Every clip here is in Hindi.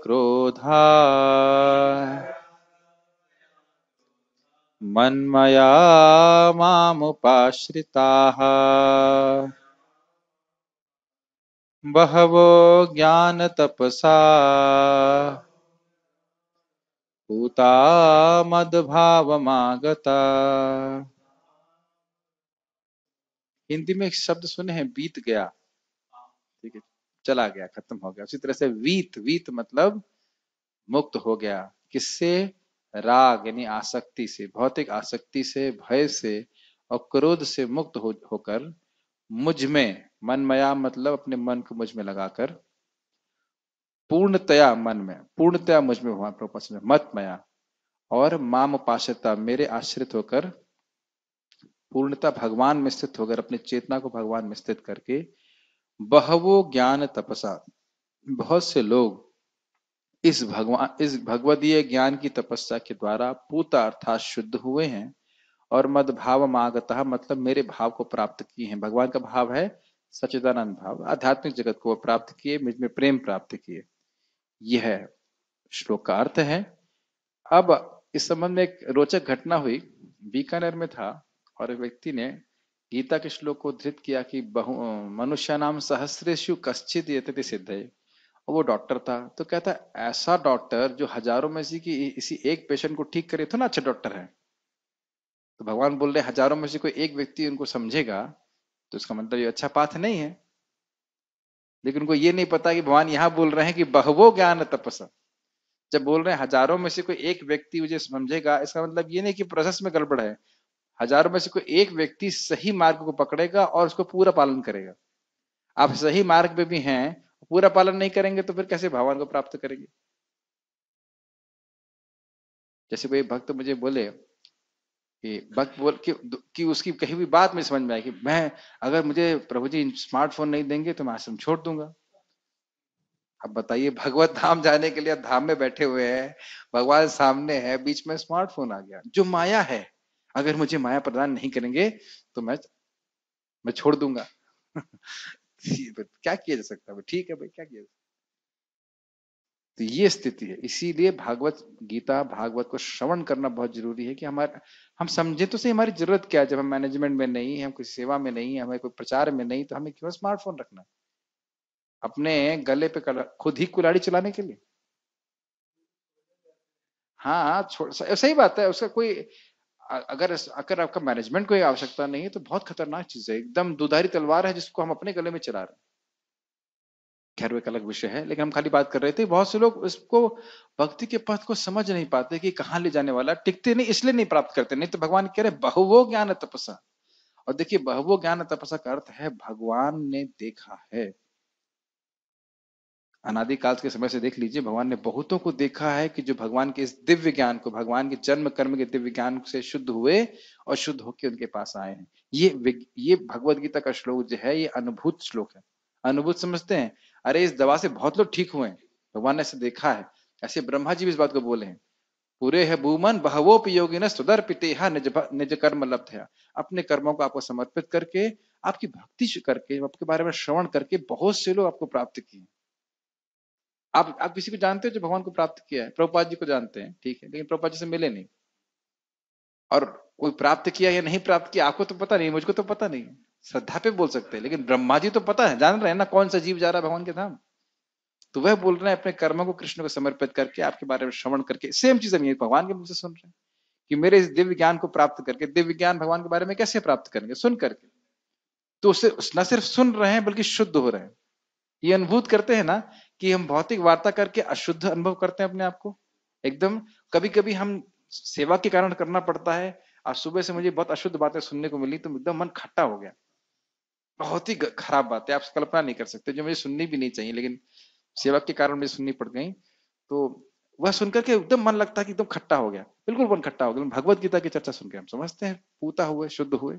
क्रोधा मन्मया मामुपाश्रिताः बहवो ज्ञान तपसा पूता मदभावमागता हिंदी में एक शब्द सुने हैं बीत गया चला गया खत्म हो गया उसी तरह से वीत वीत मतलब मुक्त हो गया किससे राग यानी आसक्ति से भौतिक आसक्ति से भय से और क्रोध से मुक्त हो होकर मुझ में मनमया मतलब अपने मन को मुझ में लगाकर पूर्णतया मन में पूर्णतया मुझ में भगवान प्रोपस में मतमया और माम उपास्यता मेरे आश्रित होकर पूर्णता भगवान में स्थित होकर अपनी चेतना को भगवान में स्थित करके बहवो ज्ञान तपसा बहुत से लोग इस भगवान इस भगवदीय ज्ञान की तपस्या के द्वारा पूता अर्थात शुद्ध हुए हैं और मद भाव मागतः मतलब मेरे भाव को प्राप्त किए हैं भगवान का भाव है सचिदानंद भाव आध्यात्मिक जगत को प्राप्त किए मुझ में प्रेम प्राप्त किए यह श्लोक का अर्थ है अब इस संबंध में एक रोचक घटना हुई बीकानेर में था और एक व्यक्ति ने गीता के श्लोक को धृत किया कि बहु मनुष्य नाम सहस्रेशु कश्चित ये सिद्ध है और वो डॉक्टर था तो कहता ऐसा डॉक्टर जो हजारों में से कि इसी एक पेशेंट को ठीक करे तो ना अच्छा डॉक्टर है तो भगवान बोल रहे हजारों में से कोई एक व्यक्ति उनको समझेगा तो इसका मतलब ये अच्छा पाथ नहीं है लेकिन उनको ये नहीं पता कि भगवान यहाँ बोल रहे हैं कि बहवो ज्ञान तपस जब बोल रहे हैं हजारों में से कोई एक व्यक्ति मुझे समझेगा इसका मतलब ये नहीं कि प्रोसेस में गड़बड़ है हजारों में से कोई एक व्यक्ति सही मार्ग को पकड़ेगा और उसको पूरा पालन करेगा आप सही मार्ग पे भी हैं पूरा पालन नहीं करेंगे तो फिर कैसे भगवान को प्राप्त करेंगे जैसे कोई भक्त मुझे बोले कि भक्त बोल कि, कि उसकी कहीं भी बात में समझ में आए कि मैं अगर मुझे प्रभु जी स्मार्टफोन नहीं देंगे तो मैं आश्रम छोड़ दूंगा अब बताइए भगवत धाम जाने के लिए धाम में बैठे हुए हैं भगवान सामने है बीच में स्मार्टफोन आ गया जो माया है अगर मुझे माया प्रदान नहीं करेंगे तो मैं मैं छोड़ दूंगा तो क्या किया जा सकता है ठीक है भाई क्या किया जा तो ये स्थिति है इसीलिए भागवत गीता भागवत को श्रवण करना बहुत जरूरी है कि हमारे हम समझे तो सही हमारी जरूरत क्या है जब हम मैनेजमेंट में नहीं है हम कोई सेवा में नहीं है हमें कोई प्रचार में नहीं तो हमें क्यों स्मार्टफोन रखना अपने गले पे खुद ही कुलाड़ी चलाने के लिए हाँ सही बात है उसका कोई अगर अगर आपका मैनेजमेंट कोई आवश्यकता नहीं है तो बहुत खतरनाक चीज है एकदम दुधारी तलवार है जिसको हम अपने गले में चला रहे हैं खैर वो एक अलग विषय है लेकिन हम खाली बात कर रहे थे बहुत से लोग इसको भक्ति के पथ को समझ नहीं पाते कि कहाँ ले जाने वाला टिकते नहीं इसलिए नहीं प्राप्त करते नहीं तो भगवान कह रहे बहुवो ज्ञान तपसा और देखिए बहुवो ज्ञान तपसा का अर्थ है भगवान ने देखा है अनादिकाल के समय से देख लीजिए भगवान ने बहुतों को देखा है कि जो भगवान के इस दिव्य ज्ञान को भगवान के जन्म कर्म के दिव्य ज्ञान से शुद्ध हुए और शुद्ध होकर उनके पास आए हैं ये ये भगवदगीता गीता का श्लोक जो है ये अनुभूत श्लोक है अनुभूत समझते हैं अरे इस दवा से बहुत लोग ठीक हुए हैं भगवान ने ऐसे देखा है ऐसे ब्रह्मा जी भी इस बात को बोले हैं पूरे है भूमन बहवोपयोगी ने सुदर पितेहा निज निज कर्म लब्ध है अपने कर्मों को आपको समर्पित करके आपकी भक्ति करके आपके बारे में श्रवण करके बहुत से लोग आपको प्राप्त किए आप आप किसी को जानते हो जो भगवान को प्राप्त किया है प्रभुपाद जी को जानते हैं ठीक है लेकिन प्रभुपाद जी से मिले नहीं और कोई प्राप्त किया या नहीं प्राप्त किया आपको तो पता नहीं मुझको तो पता नहीं श्रद्धा पे बोल सकते हैं लेकिन ब्रह्मा जी तो पता है जान रहे हैं ना कौन सा जीव जा रहा है भगवान के धाम तो वह बोल रहे हैं अपने कर्म को कृष्ण को समर्पित करके आपके बारे में श्रवण करके सेम चीज हम ये भगवान के मुझसे सुन रहे हैं कि मेरे इस दिव्य ज्ञान को प्राप्त करके दिव्य ज्ञान भगवान के बारे में कैसे प्राप्त करेंगे सुन करके तो उसे न सिर्फ सुन रहे हैं बल्कि शुद्ध हो रहे हैं ये अनुभूत करते हैं ना कि हम भौतिक वार्ता करके अशुद्ध अनुभव करते हैं अपने आप को एकदम कभी कभी हम सेवा के कारण करना पड़ता है आज सुबह से मुझे बहुत अशुद्ध बातें सुनने को मिली तो एकदम मन खट्टा हो गया बहुत ही खराब बात है आप कल्पना नहीं कर सकते जो मुझे सुननी भी नहीं चाहिए लेकिन सेवा के कारण मुझे सुननी पड़ गई तो वह सुनकर के एकदम मन लगता है कि एकदम खट्टा हो गया बिल्कुल मन खट्टा हो गया भगवत गीता की चर्चा सुनकर हम समझते हैं पूता हुए शुद्ध हुए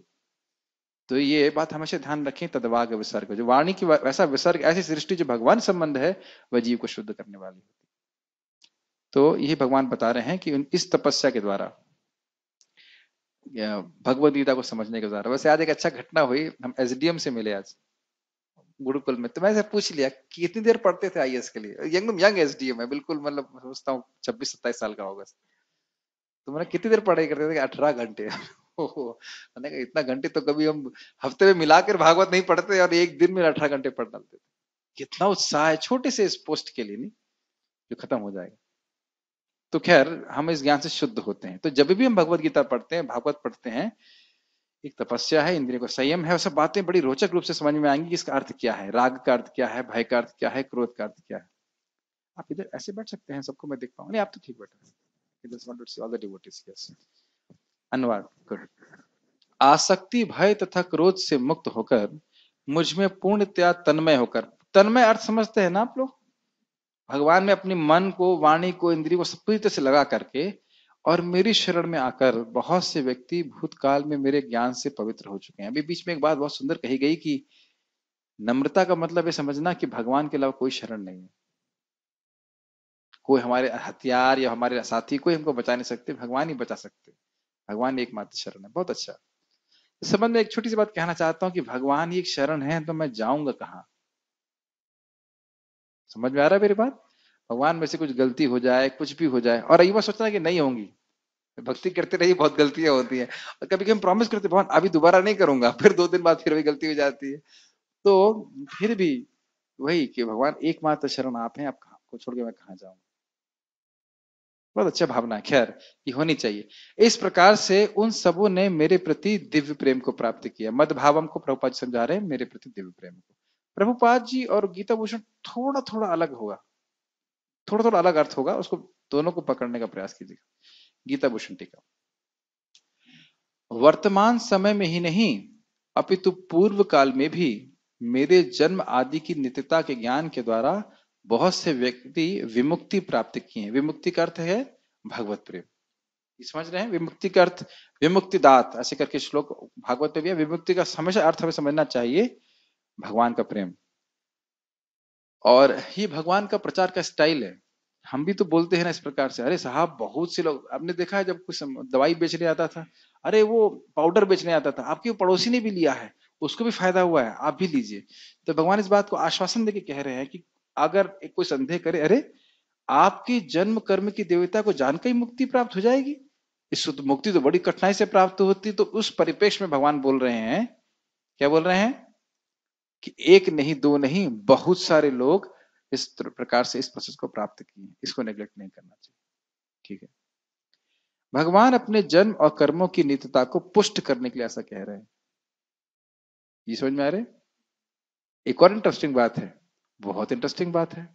तो ये बात हमेशा ध्यान रखें तदवाग विसर्ग जो वाणी की वैसा विसर्ग ऐसी सृष्टि जो भगवान संबंध है वह जीव को शुद्ध करने वाली होती तो यही भगवान बता रहे हैं कि इस तपस्या के द्वारा भगवदगीता गीता को समझने के द्वारा वैसे आज एक अच्छा घटना हुई हम एसडीएम से मिले आज गुरुकुल में तो मैं पूछ लिया कितनी देर पढ़ते थे आईएएस के लिए यंग यंग एसडीएम है बिल्कुल मतलब समझता हूँ छब्बीस सत्ताईस साल का होगा तो मैंने कितनी देर पढ़ाई करते थे अठारह घंटे मैंने कहा इतना घंटे तो कभी हम हफ्ते में मिलाकर भागवत नहीं पढ़ते और एक दिन में अठारह घंटे पढ़ डालते कितना उत्साह है छोटे से इस पोस्ट के लिए नहीं जो खत्म हो जाएगा तो खैर हम इस ज्ञान से शुद्ध होते हैं तो जब भी हम भगवत गीता पढ़ते हैं भागवत पढ़ते हैं एक तपस्या है इंद्रियों को संयम है सब बातें बड़ी रोचक रूप से समझ में आएंगी कि इसका अर्थ क्या है राग का अर्थ क्या है भय का अर्थ क्या है क्रोध का अर्थ क्या है आप इधर ऐसे बैठ सकते हैं सबको मैं देखता हूँ नहीं आप तो ठीक बैठे अनुवाद आसक्ति भय तथा क्रोध से मुक्त होकर मुझ में पूर्णतया तन्मय होकर तन्मय अर्थ समझते हैं ना आप लोग भगवान में अपने मन को वाणी को इंद्रियों को सब पूरी तरह से लगा करके और मेरी शरण में आकर बहुत से व्यक्ति भूतकाल में मेरे ज्ञान से पवित्र हो चुके हैं अभी बीच में एक बात बहुत सुंदर कही गई कि नम्रता का मतलब ये समझना कि भगवान के अलावा कोई शरण नहीं है कोई हमारे हथियार या हमारे साथी कोई हमको बचा नहीं सकते भगवान ही बचा सकते भगवान एकमात्र शरण है बहुत अच्छा इस संबंध में एक छोटी सी बात कहना चाहता हूं कि भगवान ही एक शरण है तो मैं जाऊंगा कहाँ समझ में आ रहा है मेरी बात भगवान में से कुछ गलती हो जाए कुछ भी हो जाए और युवा सोचता है कि नहीं होंगी भक्ति करते रहिए बहुत गलतियां होती हैं और कभी कभी प्रॉमिस करते भगवान अभी दोबारा नहीं करूंगा फिर दो दिन बाद फिर वही गलती हो जाती है तो फिर भी वही कि भगवान एकमात्र शरण आप हैं आप छोड़ के मैं कहाँ जाऊंगा बहुत अच्छा भावना है खैर ये होनी चाहिए इस प्रकार से उन सबों ने मेरे प्रति दिव्य प्रेम को प्राप्त किया मदभावम को प्रभुपाद जी समझा रहे हैं मेरे प्रति दिव्य प्रेम को प्रभुपाद जी और गीता भूषण थोड़ा थोड़ा अलग होगा थोड़ा थोड़ा अलग अर्थ होगा उसको दोनों को पकड़ने का प्रयास कीजिएगा गीता भूषण टीका वर्तमान समय में ही नहीं अपितु पूर्व काल में भी मेरे जन्म आदि की नित्यता के ज्ञान के द्वारा बहुत से व्यक्ति विमुक्ति प्राप्त किए हैं विमुक्ति का अर्थ है भगवत प्रेम समझ रहे हैं विमुक्ति का अर्थ विमुक्ति दात ऐसे करके श्लोक भागवत में भी है विमुक्ति का हमेशा अर्थ हमें समझना चाहिए भगवान का प्रेम और ये भगवान का प्रचार का स्टाइल है हम भी तो बोलते हैं ना इस प्रकार से अरे साहब बहुत से लोग आपने देखा है जब कुछ दवाई बेचने आता था अरे वो पाउडर बेचने आता था आपके पड़ोसी ने भी लिया है उसको भी फायदा हुआ है आप भी लीजिए तो भगवान इस बात को आश्वासन देके कह रहे हैं कि अगर कोई संदेह करे अरे आपकी जन्म कर्म की देवता को जानकर ही मुक्ति प्राप्त हो जाएगी इस तो मुक्ति तो बड़ी कठिनाई से प्राप्त होती तो उस परिपेक्ष में भगवान बोल रहे हैं क्या बोल रहे हैं कि एक नहीं दो नहीं बहुत सारे लोग इस प्रकार से इस प्रोसेस को प्राप्त किए इसको नेग्लेक्ट नहीं करना चाहिए ठीक है भगवान अपने जन्म और कर्मों की नित्यता को पुष्ट करने के लिए ऐसा कह रहे हैं ये समझ में आ रहे एक और इंटरेस्टिंग बात है बहुत इंटरेस्टिंग बात है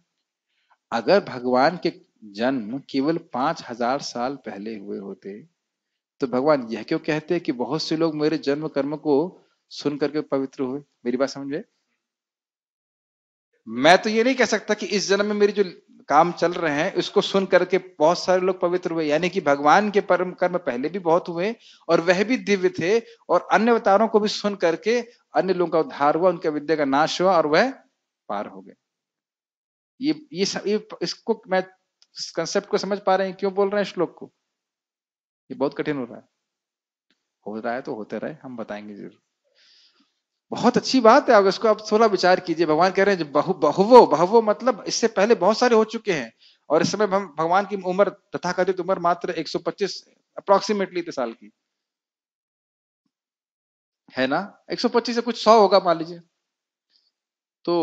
अगर भगवान के जन्म केवल पांच हजार साल पहले हुए होते तो भगवान यह क्यों कहते हैं कि बहुत से लोग मेरे जन्म कर्म को सुन करके पवित्र हुए मेरी बात समझे मैं तो ये नहीं कह सकता कि इस जन्म में मेरी जो काम चल रहे हैं उसको सुन करके बहुत सारे लोग पवित्र हुए यानी कि भगवान के परम कर्म पहले भी बहुत हुए और वह भी दिव्य थे और अन्य अवतारों को भी सुन करके अन्य लोगों का उद्धार हुआ उनके विद्या का नाश हुआ और वह पार हो गए ये ये, इसको मैं इस कंसेप्ट को समझ पा रहे हैं क्यों बोल रहे हैं श्लोक को ये बहुत कठिन हो रहा है हो रहा है तो होते रहे हम बताएंगे जरूर बहुत अच्छी बात है अगर इसको आप थोड़ा विचार कीजिए भगवान कह रहे हैं बहु बहुवो बहुवो मतलब इससे पहले बहुत सारे हो चुके हैं और इस समय हम भगवान की उम्र तथा कथित उम्र मात्र 125 अप्रोक्सीमेटली इतने साल की है ना 125 से कुछ सौ होगा मान लीजिए तो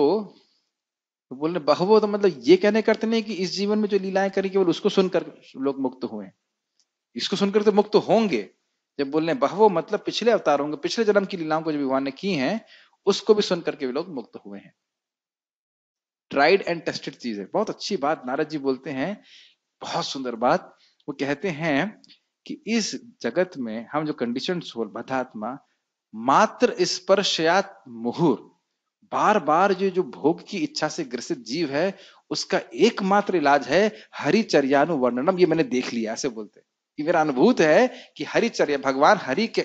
बोल रहे बहवो तो मतलब ये कहने करते नहीं कि इस जीवन में जो लीलाएं करी केवल उसको सुनकर लोग मुक्त हुए इसको सुनकर तो मुक्त होंगे जब बोल रहे बहवो मतलब पिछले अवतार होंगे पिछले जन्म की लीलाओं को जो भगवान ने की हैं उसको भी सुनकर के लोग मुक्त हुए हैं ट्राइड एंड टेस्टेड चीज है बहुत अच्छी बात नारद जी बोलते हैं बहुत सुंदर बात वो कहते हैं कि इस जगत में हम जो कंडीशन बधात्मा मात्र स्पर्शयात मुहूर्त बार बार ये जो भोग की इच्छा से ग्रसित जीव है उसका एकमात्र इलाज है हरिचर्यानुवर्णनम ये मैंने देख लिया ऐसे बोलते कि मेरा अनुभूत है कि हरिचर्या भगवान हरि के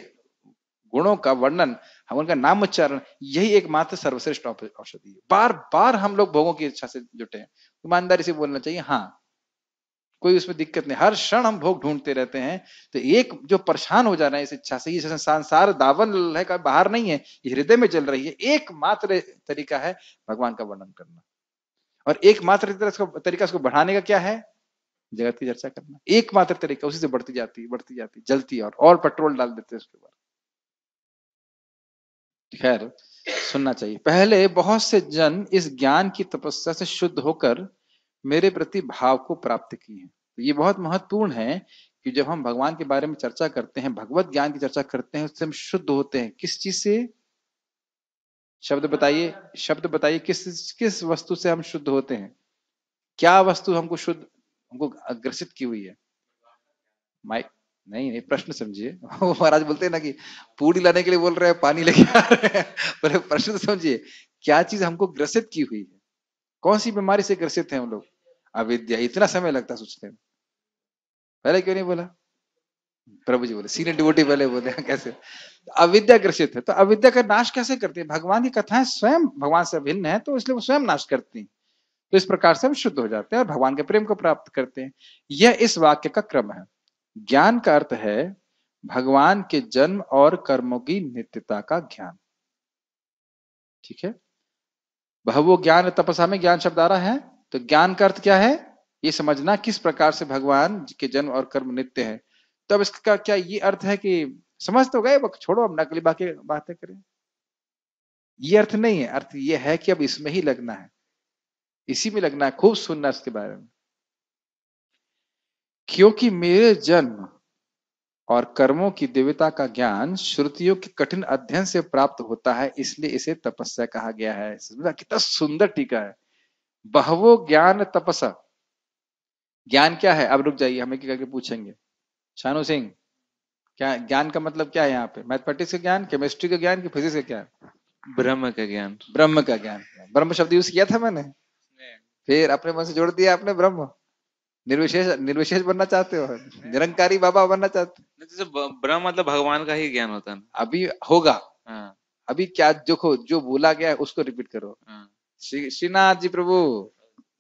गुणों का वर्णन हम उनका नाम उच्चारण यही एकमात्र सर्वश्रेष्ठ औषधि है बार बार हम लोग भोगों की इच्छा से जुटे हैं ईमानदारी से बोलना चाहिए हाँ कोई उसमें दिक्कत नहीं हर क्षण हम भोग ढूंढते रहते हैं तो एक जो परेशान हो जा रहे हैं इस इच्छा से ये संसार दावन है का बाहर नहीं है ये हृदय में चल रही है एकमात्र तरीका है भगवान का वर्णन करना और एकमात्र तरीका उसको बढ़ाने का क्या है जगत की चर्चा करना एकमात्र तरीका उसी से बढ़ती जाती है बढ़ती जाती है जलती और और पेट्रोल डाल देते उसके ऊपर खैर सुनना चाहिए पहले बहुत से जन इस ज्ञान की तपस्या से शुद्ध होकर मेरे प्रति भाव को प्राप्त किए हैं तो ये बहुत महत्वपूर्ण है कि जब हम भगवान के बारे में चर्चा करते हैं भगवत ज्ञान की चर्चा करते हैं उससे हम शुद्ध होते हैं किस चीज से शब्द बताइए शब्द बताइए किस किस वस्तु से हम शुद्ध होते हैं क्या वस्तु हमको शुद्ध हमको ग्रसित की हुई है माइक नहीं नहीं प्रश्न समझिए वो महाराज बोलते हैं ना कि पूरी लाने के लिए बोल रहे हैं पानी लेके आ रहे हैं प्रश्न तो समझिए क्या चीज हमको ग्रसित की हुई है कौन सी बीमारी से ग्रसित है हम लोग अविद्या इतना समय लगता है सोचते हैं पहले क्यों नहीं बोला प्रभु जी बोले सीनियर डिवोटी पहले बोले कैसे अविद्या ग्रसित है तो अविद्या का नाश कैसे करती है भगवान की कथाएं स्वयं भगवान से भिन्न है तो इसलिए वो स्वयं नाश करती है तो इस प्रकार से हम शुद्ध हो जाते हैं और भगवान के प्रेम को प्राप्त करते हैं यह इस वाक्य का क्रम है ज्ञान का अर्थ है भगवान के जन्म और कर्मों की नित्यता का ज्ञान ठीक है बहु ज्ञान तपसा में ज्ञान शब्द आ रहा है तो ज्ञान का अर्थ क्या है ये समझना किस प्रकार से भगवान के जन्म और कर्म नित्य है तो अब इसका क्या ये अर्थ है कि समझ तो गए छोड़ो अब नकली बाकी बातें करें ये अर्थ नहीं है अर्थ ये है कि अब इसमें ही लगना है इसी में लगना है खूब सुनना इसके बारे में क्योंकि मेरे जन्म और कर्मों की देवता का ज्ञान श्रुतियों के कठिन अध्ययन से प्राप्त होता है इसलिए इसे तपस्या कहा गया है कितना सुंदर टीका है बहवो ज्ञान तपस्या ज्ञान क्या है अब रुक जाइए हमें क्या करके पूछेंगे शानू सिंह क्या ज्ञान का मतलब क्या है यहाँ पे मैथमेटिक्स का ज्ञान केमिस्ट्री का ज्ञान की फिजिक्स का ज्ञान ब्रह्म का ज्ञान ब्रह्म का ज्ञान ब्रह्म शब्द यूज किया था मैंने फिर अपने मन से जोड़ दिया आपने ब्रह्म निर्विशेष निर्विशेष बनना चाहते हो निरंकारी बाबा बनना चाहते हो जैसे ब्रह्म मतलब भगवान का ही ज्ञान होता है अभी होगा हाँ। अभी क्या देखो जो बोला गया है उसको रिपीट करो हाँ। श्रीनाथ जी प्रभु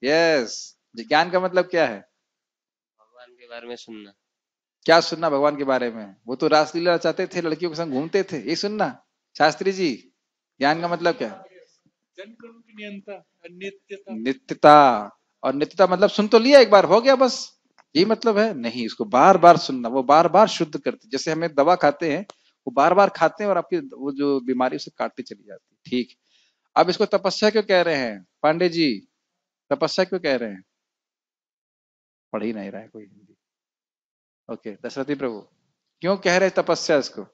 यस ज्ञान का मतलब क्या है बारे में सुनना क्या सुनना भगवान के बारे में वो तो रासलीला चाहते थे लड़कियों के संग घूमते थे ये सुनना शास्त्री जी ज्ञान का मतलब क्या नित्यता और नित्यता मतलब सुन तो लिया एक बार हो गया बस ये मतलब है नहीं इसको बार बार सुनना वो बार बार शुद्ध करते जैसे हमें दवा खाते हैं वो बार बार खाते हैं और आपकी वो जो बीमारी उसे काटती चली जाती है ठीक अब इसको तपस्या क्यों कह रहे हैं पांडे जी तपस्या क्यों कह रहे हैं पढ़ ही नहीं रहा है कोई ओके दशरथी प्रभु क्यों कह रहे तपस्या इसको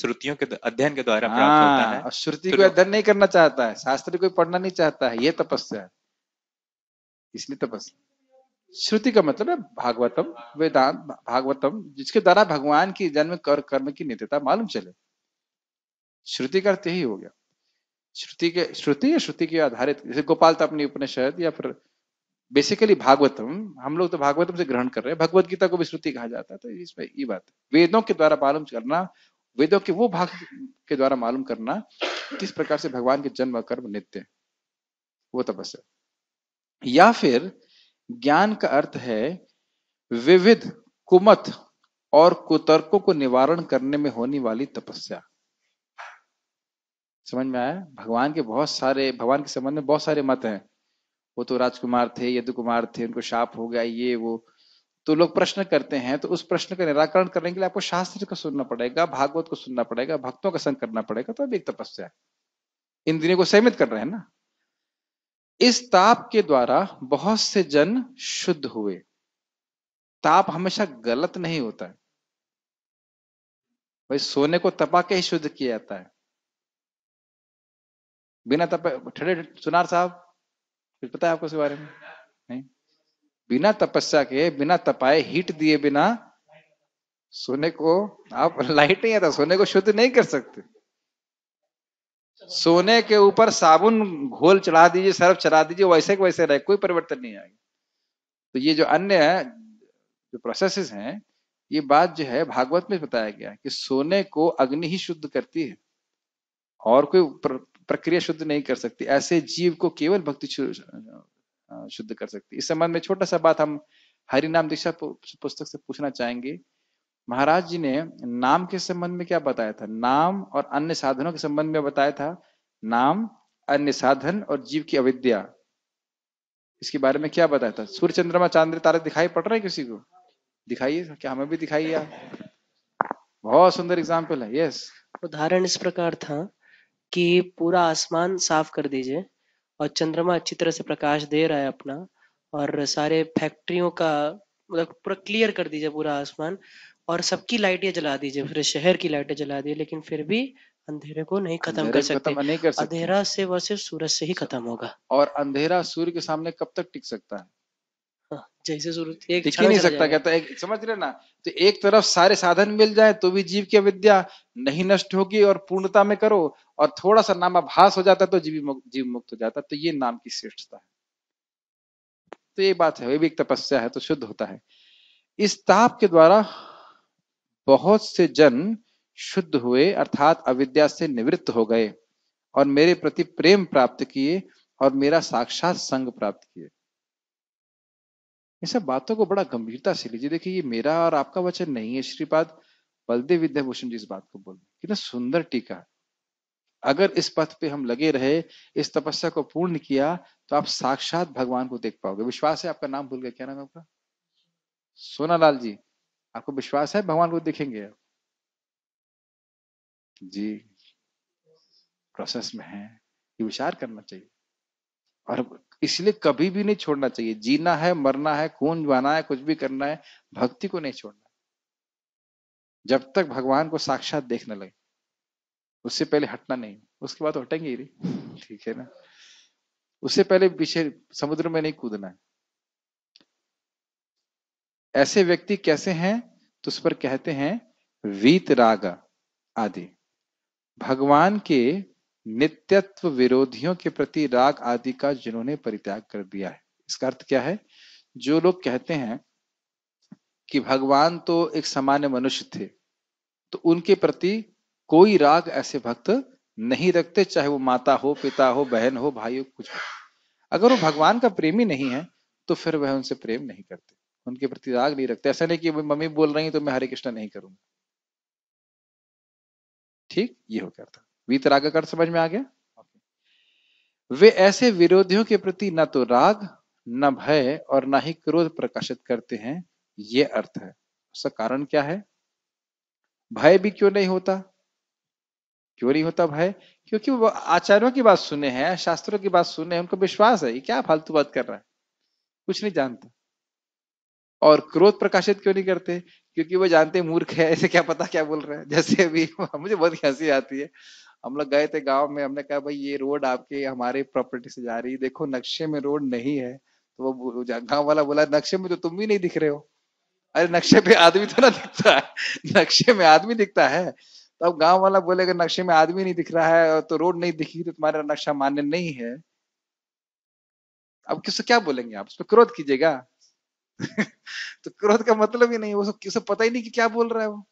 श्रुतियों के अध्ययन के द्वारा प्राप्त हाँ, होता है श्रुति को तो अध्ययन नहीं करना चाहता है शास्त्र पढ़ना नहीं चाहता है ये तपस्या है इसलिए तपस्या श्रुति का मतलब है भागवतम वेदांत भागवतम जिसके द्वारा भगवान की जन्म कर कर्म की नित्यता मालूम चले श्रुति का अर्थ यही हो गया श्रुति के श्रुति या श्रुति के आधारित जैसे गोपाल तो अपनी उपनिषद या फिर बेसिकली भागवतम हम लोग तो भागवतम से ग्रहण कर रहे हैं भगवत गीता को भी श्रुति कहा जाता है तो इसमें ये बात वेदों के द्वारा मालूम करना वेदों के वो भाग के द्वारा मालूम करना किस प्रकार से भगवान के जन्म कर्म नित्य वो तपस्या या फिर ज्ञान का अर्थ है विविध कुमत और कुतर्कों को निवारण करने में होने वाली तपस्या समझ में आया भगवान के बहुत सारे भगवान के संबंध में बहुत सारे मत हैं वो तो राजकुमार थे यदु कुमार थे उनको शाप हो गया ये वो तो लोग प्रश्न करते हैं तो उस प्रश्न का निराकरण करने के लिए आपको शास्त्र को सुनना पड़ेगा भागवत को सुनना पड़ेगा भक्तों का संग करना पड़ेगा तो अभी एक तपस्या है इंद्रियों को सहमित कर रहे हैं ना इस ताप के द्वारा बहुत से जन शुद्ध हुए ताप हमेशा गलत नहीं होता है भाई सोने को तपा के ही शुद्ध किया जाता है बिना तपे ठंडे सुनार साहब कुछ पता है आपको उसके बारे में नहीं बिना तपस्या के बिना तपाए हीट दिए बिना सोने को आप लाइट नहीं आता सोने को शुद्ध नहीं कर सकते सोने के ऊपर साबुन घोल चढ़ा दीजिए सर्फ चढ़ा दीजिए वैसे के वैसे रहे कोई परिवर्तन नहीं आएगा तो ये जो अन्य जो प्रोसेसेस हैं ये बात जो है भागवत में बताया गया कि सोने को अग्नि ही शुद्ध करती है और कोई प्रक्रिया शुद्ध नहीं कर सकती ऐसे जीव को केवल भक्ति शुद्ध कर सकती इस संबंध में छोटा सा बात हम हरिनाम दीक्षा पुस्तक से पूछना चाहेंगे महाराज जी ने नाम के संबंध में क्या बताया था नाम और अन्य साधनों के संबंध में बताया था नाम अन्य साधन और जीव की अविद्या इसके बारे में क्या बताया था सूर्य चंद्रमा चांद्र तारे दिखाई पड़ रहे हैं किसी को दिखाइए क्या हमें भी दिखाइए बहुत सुंदर एग्जाम्पल है यस उदाहरण इस प्रकार था कि पूरा आसमान साफ कर दीजिए और चंद्रमा अच्छी तरह से प्रकाश दे रहा है अपना और सारे फैक्ट्रियों का मतलब पूरा क्लियर कर दीजिए पूरा आसमान और सबकी लाइटें जला दीजिए पूरे शहर की लाइटें जला दीजिए लेकिन फिर भी अंधेरे को नहीं खत्म कर सकते नहीं कर सकते अंधेरा से और सिर्फ सूरज से ही खत्म होगा और अंधेरा सूर्य के सामने कब तक टिक सकता है जैसे एक दिख तो नहीं सकता कहता एक समझ रहे ना तो एक तरफ सारे साधन मिल जाए तो भी जीव की विद्या नहीं नष्ट होगी और पूर्णता में करो और थोड़ा सा भास हो जाता तो जीव मुक्त जीव मुक्त हो जाता तो ये नाम की श्रेष्ठता है तो ये बात है वे भी एक तपस्या है तो शुद्ध होता है इस ताप के द्वारा बहुत से जन शुद्ध हुए अर्थात अविद्या से निवृत्त हो गए और मेरे प्रति प्रेम प्राप्त किए और मेरा साक्षात संग प्राप्त किए इन सब बातों को बड़ा गंभीरता से लीजिए देखिए ये मेरा और आपका वचन नहीं है श्रीपाद बलदेव विद्याभूषण जी इस बात को बोल कितना सुंदर टीका अगर इस पथ पे हम लगे रहे इस तपस्या को पूर्ण किया तो आप साक्षात भगवान को देख पाओगे विश्वास है आपका नाम भूल गया क्या नाम है आपका सोनालाल जी आपको विश्वास है भगवान को देखेंगे आप जी प्रोसेस में है ये विचार करना चाहिए और इसलिए कभी भी नहीं छोड़ना चाहिए जीना है मरना है खून जाना है कुछ भी करना है भक्ति को नहीं छोड़ना जब तक भगवान को साक्षात देखने लगे उससे पहले हटना नहीं उसके बाद हटेंगे ही ठीक है ना उससे पहले पीछे समुद्र में नहीं कूदना है ऐसे व्यक्ति कैसे हैं तो उस पर कहते हैं वीत राग आदि भगवान के नित्यत्व विरोधियों के प्रति राग आदि का जिन्होंने परित्याग कर दिया है इसका अर्थ क्या है जो लोग कहते हैं कि भगवान तो एक सामान्य मनुष्य थे तो उनके प्रति कोई राग ऐसे भक्त नहीं रखते चाहे वो माता हो पिता हो बहन हो भाई हो कुछ हो अगर वो भगवान का प्रेमी नहीं है तो फिर वह उनसे प्रेम नहीं करते उनके प्रति राग नहीं रखते ऐसा नहीं कि मम्मी बोल रही तो मैं हरे कृष्णा नहीं करूंगा ठीक ये हो गया था वीतराग कर समझ में आ गया वे ऐसे विरोधियों के प्रति न तो राग न भय और न ही क्रोध प्रकाशित करते हैं ये अर्थ है उसका कारण क्या है भय भी क्यों नहीं होता क्यों नहीं होता भय क्योंकि वो आचार्यों की बात सुने हैं शास्त्रों की बात सुने हैं उनको विश्वास है ये क्या फालतू बात कर रहा है कुछ नहीं जानता और क्रोध प्रकाशित क्यों नहीं करते क्योंकि वो जानते मूर्ख है ऐसे क्या पता क्या बोल रहे हैं जैसे अभी मुझे बहुत हंसी आती है हम लोग गए थे गांव में हमने कहा भाई ये रोड आपके हमारे प्रॉपर्टी से जा रही है देखो नक्शे में रोड नहीं है तो वो गांव वाला बोला नक्शे में तो तुम भी नहीं दिख रहे हो अरे नक्शे पे आदमी तो ना दिखता है नक्शे में आदमी दिखता है तो अब गांव वाला बोलेगा नक्शे में आदमी नहीं दिख रहा है तो रोड नहीं दिखी तो तुम्हारा नक्शा मान्य नहीं है अब किससे क्या बोलेंगे आप उसमें क्रोध कीजिएगा तो क्रोध का मतलब ही नहीं वो सब पता ही नहीं कि क्या बोल रहा है वो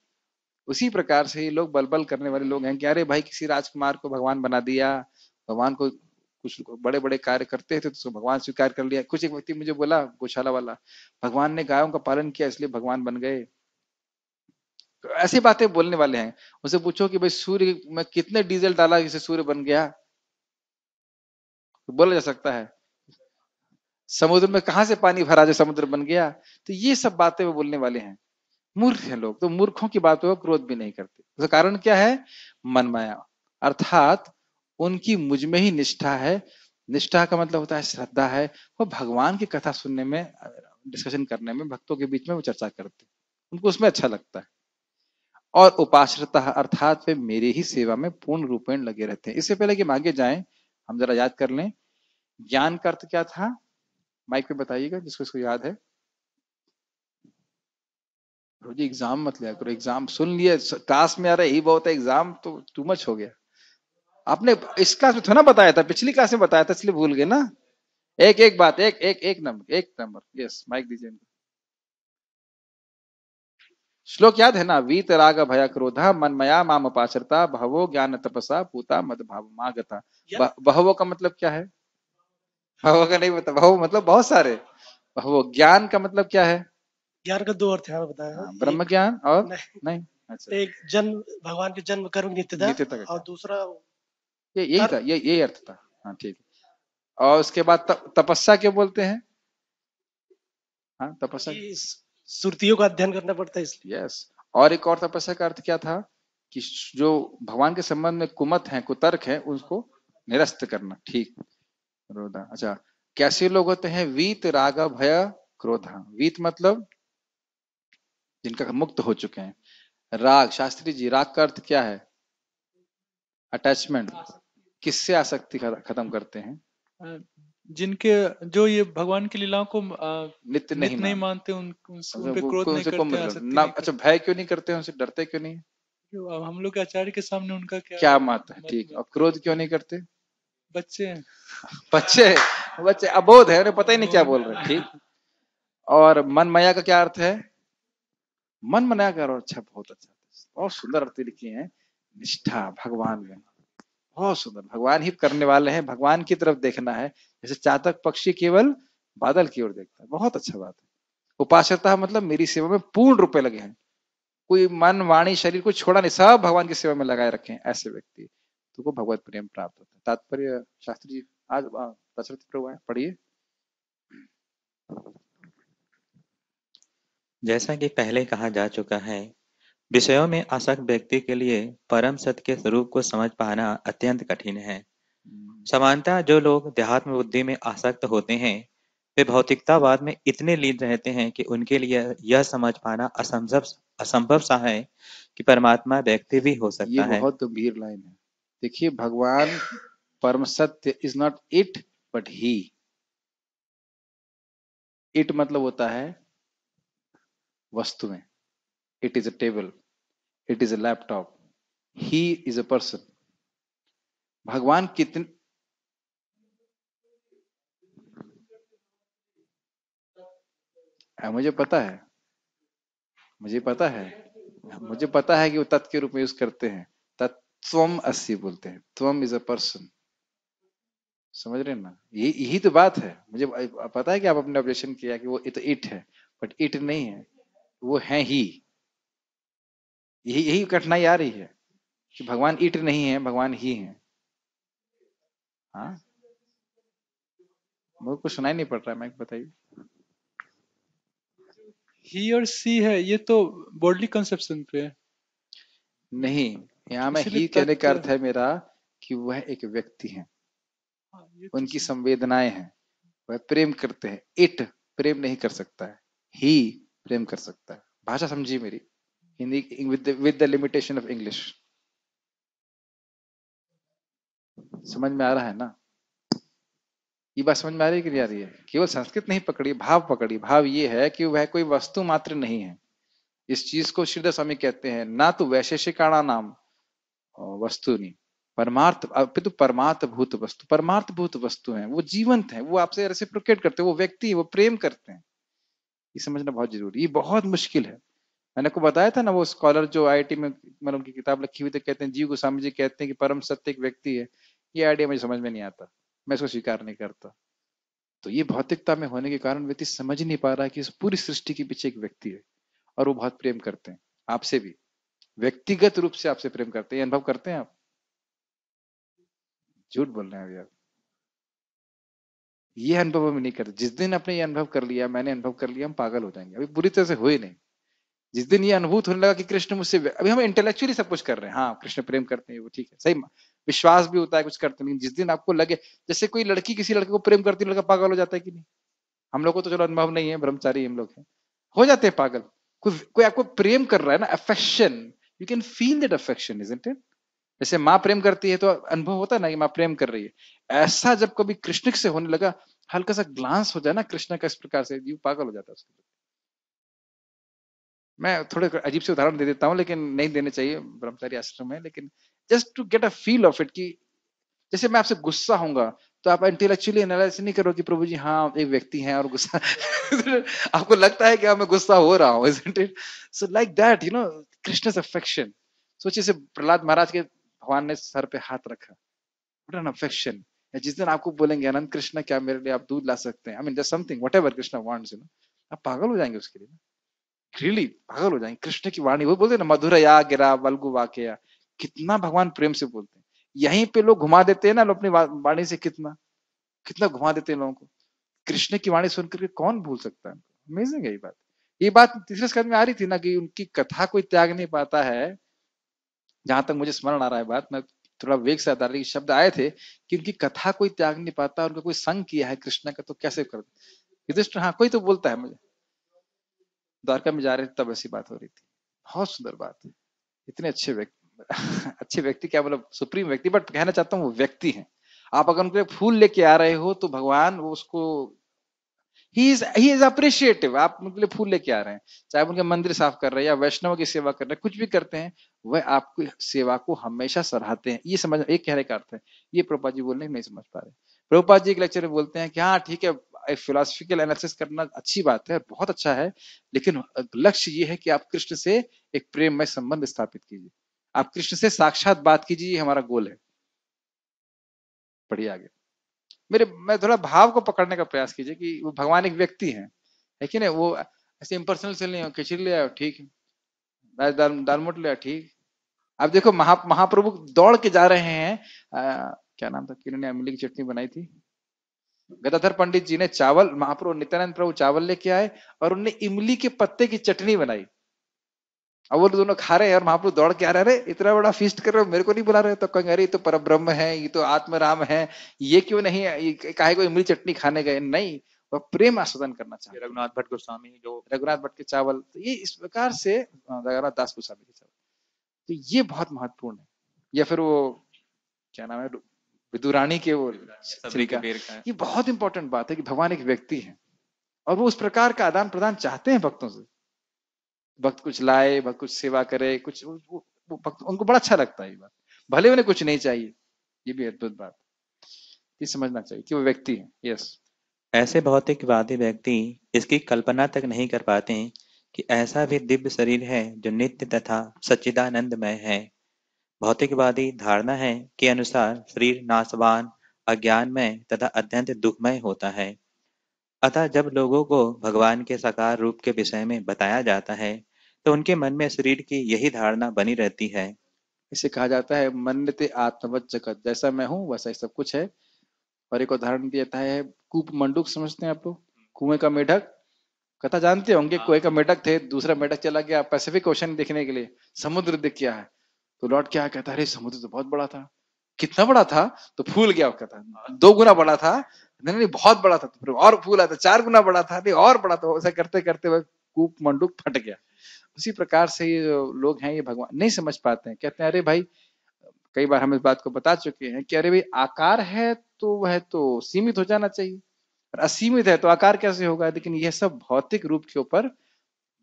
उसी प्रकार से ये लोग बलबल करने वाले लोग हैं कि अरे भाई किसी राजकुमार को भगवान बना दिया भगवान को कुछ बड़े बड़े कार्य करते थे तो भगवान स्वीकार कर लिया कुछ एक व्यक्ति मुझे बोला गौशाला वाला भगवान ने गायों का पालन किया इसलिए भगवान बन गए तो ऐसी बातें बोलने वाले हैं उसे पूछो कि भाई सूर्य में कितने डीजल डाला जिसे सूर्य बन गया तो बोला जा सकता है समुद्र में कहा से पानी भरा जो समुद्र बन गया तो ये सब बातें वो बोलने वाले हैं मूर्ख हैं लोग तो मूर्खों की बातों का क्रोध भी नहीं करते तो कारण क्या है मनमाया अर्थात उनकी मुझ में ही निष्ठा है निष्ठा का मतलब होता है श्रद्धा है वो भगवान की कथा सुनने में डिस्कशन करने में भक्तों के बीच में वो चर्चा करते उनको उसमें अच्छा लगता है और उपाश्रता अर्थात वे मेरे ही सेवा में पूर्ण रूपेण लगे रहते हैं इससे पहले कि हम आगे जाए हम जरा याद कर लें ज्ञान का अर्थ क्या था माइक पे बताइएगा जिसको इसको याद है रोजी एग्जाम मत लिया करो एग्जाम सुन लिए क्लास में आ रहा यही बहुत है एग्जाम तो टू मच हो गया आपने इस क्लास में थोड़ा बताया था पिछली क्लास में बताया था इसलिए भूल गए ना एक एक बात एक एक एक नंबर एक नंबर यस माइक दीजिए श्लोक याद है ना वीत राग भय क्रोधा मनमया माम पाचरता भवो ज्ञान तपसा पूता मद भाव मागता बहवो का मतलब क्या है भवो का नहीं मतलब भवो मतलब बहुत सारे भवो ज्ञान का मतलब क्या है ज्ञान का दो अर्थ यहाँ बताया हाँ, ब्रह्म ज्ञान और नहीं, नहीं। अच्छा। एक जन्म भगवान के जन्म कर्म नित्यता अच्छा। और दूसरा ये यही था ये यही अर्थ था हाँ ठीक और उसके बाद तपस्या क्यों बोलते हैं हाँ तपस्या श्रुतियों का अध्ययन करना पड़ता है इसलिए यस और एक और तपस्या का अर्थ क्या था कि जो भगवान के संबंध में कुमत है कुतर्क है उसको निरस्त करना ठीक रोधा अच्छा कैसे लोग होते हैं वीत राग भय क्रोधा वीत मतलब जिनका मुक्त हो चुके हैं राग शास्त्री जी राग का अर्थ क्या है अटैचमेंट किससे आसक्ति खत्म करते हैं जिनके जो ये भगवान की लीलाओं को नित्य नहीं, नहीं मानते उन, उन, क्रोध नहीं करते मतलब ना अच्छा भय क्यों नहीं करते उनसे डरते क्यों नहीं अब हम लोग आचार्य के सामने उनका क्या क्या मत है ठीक और क्रोध क्यों नहीं करते बच्चे बच्चे बच्चे अबोध है उन्हें पता ही नहीं क्या बोल रहे ठीक और मन माया का क्या अर्थ है मन मना कर और अच्छा बहुत अच्छा बहुत सुंदर अर्थी लिखे है निष्ठा भगवान में बहुत सुंदर भगवान ही करने वाले हैं भगवान की तरफ देखना है जैसे चातक पक्षी केवल बादल की ओर देखता है बहुत अच्छा बात है उपासकता मतलब मेरी सेवा में पूर्ण रूप लगे हैं कोई मन वाणी शरीर को छोड़ा नहीं सब भगवान की सेवा में लगाए रखे हैं ऐसे व्यक्ति तो को भगवत प्रेम प्राप्त होता है तात्पर्य शास्त्री जी आज दशरथ प्रभु पढ़िए जैसा कि पहले कहा जा चुका है, विषयों में आसक्त व्यक्ति के लिए परम सत्य के स्वरूप को समझ पाना अत्यंत कठिन है। समानता जो लोग देहात्म बुद्धि में आसक्त होते हैं, वे भौतिकतावाद में इतने लीन रहते हैं कि उनके लिए यह समझ पाना असंभव असंभव सा है कि परमात्मा व्यक्ति भी हो सकता ये है बहुत गंभीर लाइन है देखिए भगवान परम सत्य is not it but he it मतलब होता है वस्तुएं it is a table it is a laptop he is a person भगवान कितने मुझे पता है मुझे पता है मुझे पता है कि वो तत् के रूप में यूज करते हैं तत्वम अस्सी बोलते हैं त्वम इज अ पर्सन समझ रहे हैं ना ये यही तो बात है मुझे पता है कि आप अपने ऑब्जेक्शन किया कि वो इट इट तो है बट इट नहीं है वो है ही यही यही कठिनाई आ रही है कि भगवान ईट नहीं है भगवान ही है हाँ मुझे कुछ सुनाई नहीं पड़ रहा है मैं बताइए ही और सी है ये तो बॉडली कंसेप्शन पे है नहीं यहाँ में ही कहने का अर्थ है मेरा कि वह एक व्यक्ति है हाँ, तो उनकी संवेदनाएं हैं वह प्रेम करते हैं इट प्रेम नहीं कर सकता है ही प्रेम कर सकता है भाषा समझिए मेरी Hindi with the limitation of English समझ में आ रहा है ना ये बात समझ में आ रही है कि नहीं आ रही है केवल संस्कृत नहीं पकड़ी भाव पकड़ी भाव ये है कि वह कोई वस्तु मात्र नहीं है इस चीज को श्रीधर स्वामी कहते हैं ना तो वैशेषिकाणा नाम वस्तु नहीं परमार्थ अपितु परमार्थ भूत वस्तु परमार्थ भूत वस्तु है वो जीवंत है वो आपसे रेसिप्रोकेट करते हैं वो व्यक्ति वो प्रेम करते हैं ये समझना बहुत जरूरी ये बहुत मुश्किल है मैंने आपको बताया था ना वो स्कॉलर जो आईआईटी में मतलब उनकी किताब लिखी हुई तो कहते हैं जीव गोस्वामी जी कहते हैं कि परम सत्य एक व्यक्ति है ये आइडिया मुझे समझ में नहीं आता मैं इसको स्वीकार नहीं करता तो ये भौतिकता में होने के कारण व्यक्ति समझ नहीं पा रहा कि इस पूरी सृष्टि के पीछे एक व्यक्ति है और वो बहुत प्रेम करते हैं आपसे भी व्यक्तिगत रूप से आपसे प्रेम करते हैं अनुभव करते हैं आप झूठ बोल रहे हैं अभी आप ये अनुभव हम नहीं करते जिस दिन आपने ये अनुभव कर लिया मैंने अनुभव कर लिया हम पागल हो जाएंगे अभी बुरी तरह से हुए नहीं जिस दिन ये अनुभूत होने लगा कि कृष्ण मुझसे अभी हम इंटेलेक्चुअली सब कुछ कर रहे हैं हाँ कृष्ण प्रेम करते हैं वो ठीक है सही विश्वास भी होता है कुछ करते हैं जिस दिन आपको लगे जैसे कोई लड़की किसी लड़के को प्रेम करती है लड़का पागल हो जाता है कि नहीं हम लोग को तो चलो अनुभव नहीं है ब्रह्मचारी हम लोग हैं हो जाते हैं पागल कोई कोई आपको प्रेम कर रहा है ना affection you can feel that affection is it जैसे माँ प्रेम करती है तो अनुभव होता है ना कि माँ प्रेम कर रही है ऐसा जब कभी कृष्ण से होने लगा हल्का सा ग्लांस हो जाए ना कृष्ण का इस प्रकार से जीव पागल हो जाता है उसके मैं थोड़े अजीब से उदाहरण दे देता हूँ लेकिन नहीं देने चाहिए ब्रह्मचारी आश्रम में लेकिन just to get a feel of it कि जैसे मैं आपसे गुस्सा होऊंगा तो आप इंटेलेक्चुअली एनालिसिस नहीं करोगे प्रभु जी हाँ एक व्यक्ति हैं और गुस्सा आपको लगता है कि हाँ, मैं गुस्सा हो रहा हूँ so like that you know Krishna affection सोचिए से प्रहलाद महाराज के भगवान ने सर पे हाथ रखा वट एन अफेक्शन जिस दिन आपको बोलेंगे अनंत कृष्ण क्या मेरे लिए आप दूध ला सकते हैं I mean something whatever Krishna you know आप पागल हो जाएंगे उसके लिए रियली पागल हो जाएंगे कृष्ण की वाणी वो बोलते ना मधुर या गिरा वलगु वाकया कितना भगवान प्रेम से बोलते हैं यहीं पे लोग घुमा देते हैं ना लोग अपनी वाणी से कितना कितना घुमा देते हैं लोगों को कृष्ण की वाणी सुन करके कौन भूल सकता है अमेजिंग है ये बात ये बात तीसरे स्कंद में आ रही थी ना कि उनकी कथा कोई त्याग नहीं पाता है जहां तक मुझे स्मरण आ रहा है बात मैं थोड़ा वेग से आधार शब्द आए थे कि उनकी कथा कोई त्याग नहीं पाता उनका कोई संग किया है कृष्ण का तो कैसे कर युधिष्ठर हाँ कोई तो बोलता है मुझे द्वारका में जा रहे थे तब ऐसी बात हो रही थी बहुत सुंदर बात है इतने अच्छे व्यक्ति अच्छे व्यक्ति क्या मतलब सुप्रीम व्यक्ति बट कहना चाहता हूँ वो व्यक्ति है आप अगर उनके फूल लेके आ रहे हो तो भगवान वो उसको ही इज अप्रिशिएटिव आप उनके लिए फूल लेके आ रहे हैं चाहे उनके मंदिर साफ कर रहे हैं या वैष्णव की सेवा कर रहे हैं कुछ भी करते हैं वह आपकी सेवा को हमेशा सराहते हैं ये समझ एक कहने का अर्थ है ये प्रभुपा जी बोलने नहीं समझ पा रहे प्रभुपा जी एक लेक्चर में बोलते हैं कि हाँ ठीक है फिलोसफिकल एनालिसिस करना अच्छी बात है बहुत अच्छा है लेकिन लक्ष्य ये है कि आप कृष्ण से एक प्रेममय संबंध स्थापित कीजिए आप कृष्ण से साक्षात बात कीजिए हमारा गोल है पढ़िए आगे मेरे मैं थोड़ा भाव को पकड़ने का प्रयास कीजिए कि वो भगवान एक व्यक्ति है लेकिन वो ऐसे इम्पर्सनल से नहीं हो खिचड़ी ले आओ ठीक है दालमोट ले आओ ठीक अब देखो महा महाप्रभु दौड़ के जा रहे हैं आ, क्या नाम था किन्होंने अमली की चटनी बनाई थी गदाधर पंडित जी ने चावल महाप्रभु नित्यानंद प्रभु चावल लेके आए और उनने इमली के पत्ते की चटनी बनाई अब वो दोनों खा रहे हैं और महाप्रभु दौड़ के आ रहे हैं इतना बड़ा फिस्ट कर रहे हो मेरे को नहीं बुला रहे तो कहेंगे अरे तो पर ब्रह्म है ये तो आत्म राम है ये क्यों नहीं काहे को इमली चटनी खाने गए नहीं वह प्रेम आस्वादन करना चाहिए रघुनाथ भट्ट गोस्वामी जो रघुनाथ भट्ट के चावल तो ये इस प्रकार से रघुनाथ दास गोस्वामी के चावल तो ये बहुत महत्वपूर्ण है या फिर वो क्या नाम है विदुरानी के वो ये बहुत इंपॉर्टेंट बात है कि भगवान एक व्यक्ति है और वो उस प्रकार का आदान प्रदान चाहते हैं भक्तों से भक्त कुछ लाए भक्त कुछ सेवा करे कुछ भक्त उनको बड़ा अच्छा लगता है ये बात भले उन्हें कुछ नहीं चाहिए ये भी अद्भुत बात ये समझना चाहिए कि वो व्यक्ति है यस ऐसे भौतिकवादी व्यक्ति इसकी कल्पना तक नहीं कर पाते कि ऐसा भी दिव्य शरीर है जो नित्य तथा सच्चिदानंदमय है भौतिकवादी धारणा है के अनुसार शरीर नाशवान अज्ञानमय तथा अत्यंत दुखमय होता है अतः जब लोगों को भगवान के साकार रूप के विषय में बताया जाता है तो उनके मन में शरीर की यही धारणा बनी रहती है इसे कहा जाता है मन्यते आत्मवत जगत जैसा मैं हूँ वैसा ही सब कुछ है और एक उदाहरण दिया है कूप मंडूक समझते हैं आप लोग कुएं का मेढक कथा जानते होंगे हाँ। कुएं का मेढक थे दूसरा मेढक चला गया पैसिफिक ओशन देखने के लिए समुद्र दिख गया है तो लौट क्या कहता है अरे समुद्र तो बहुत बड़ा था कितना बड़ा था तो फूल गया कहता हाँ। दो गुना बड़ा था नहीं नहीं बहुत बड़ा था तो फिर और फूल आता तो चार गुना बड़ा था नहीं और बड़ा था ऐसा करते करते वह कूप मंडूक फट गया उसी प्रकार से ये जो लोग हैं ये भगवान नहीं समझ पाते हैं कहते हैं अरे भाई कई बार हम इस बात को बता चुके हैं कि अरे भाई आकार है तो वह तो सीमित हो जाना चाहिए और असीमित है तो आकार कैसे होगा लेकिन यह सब भौतिक रूप के ऊपर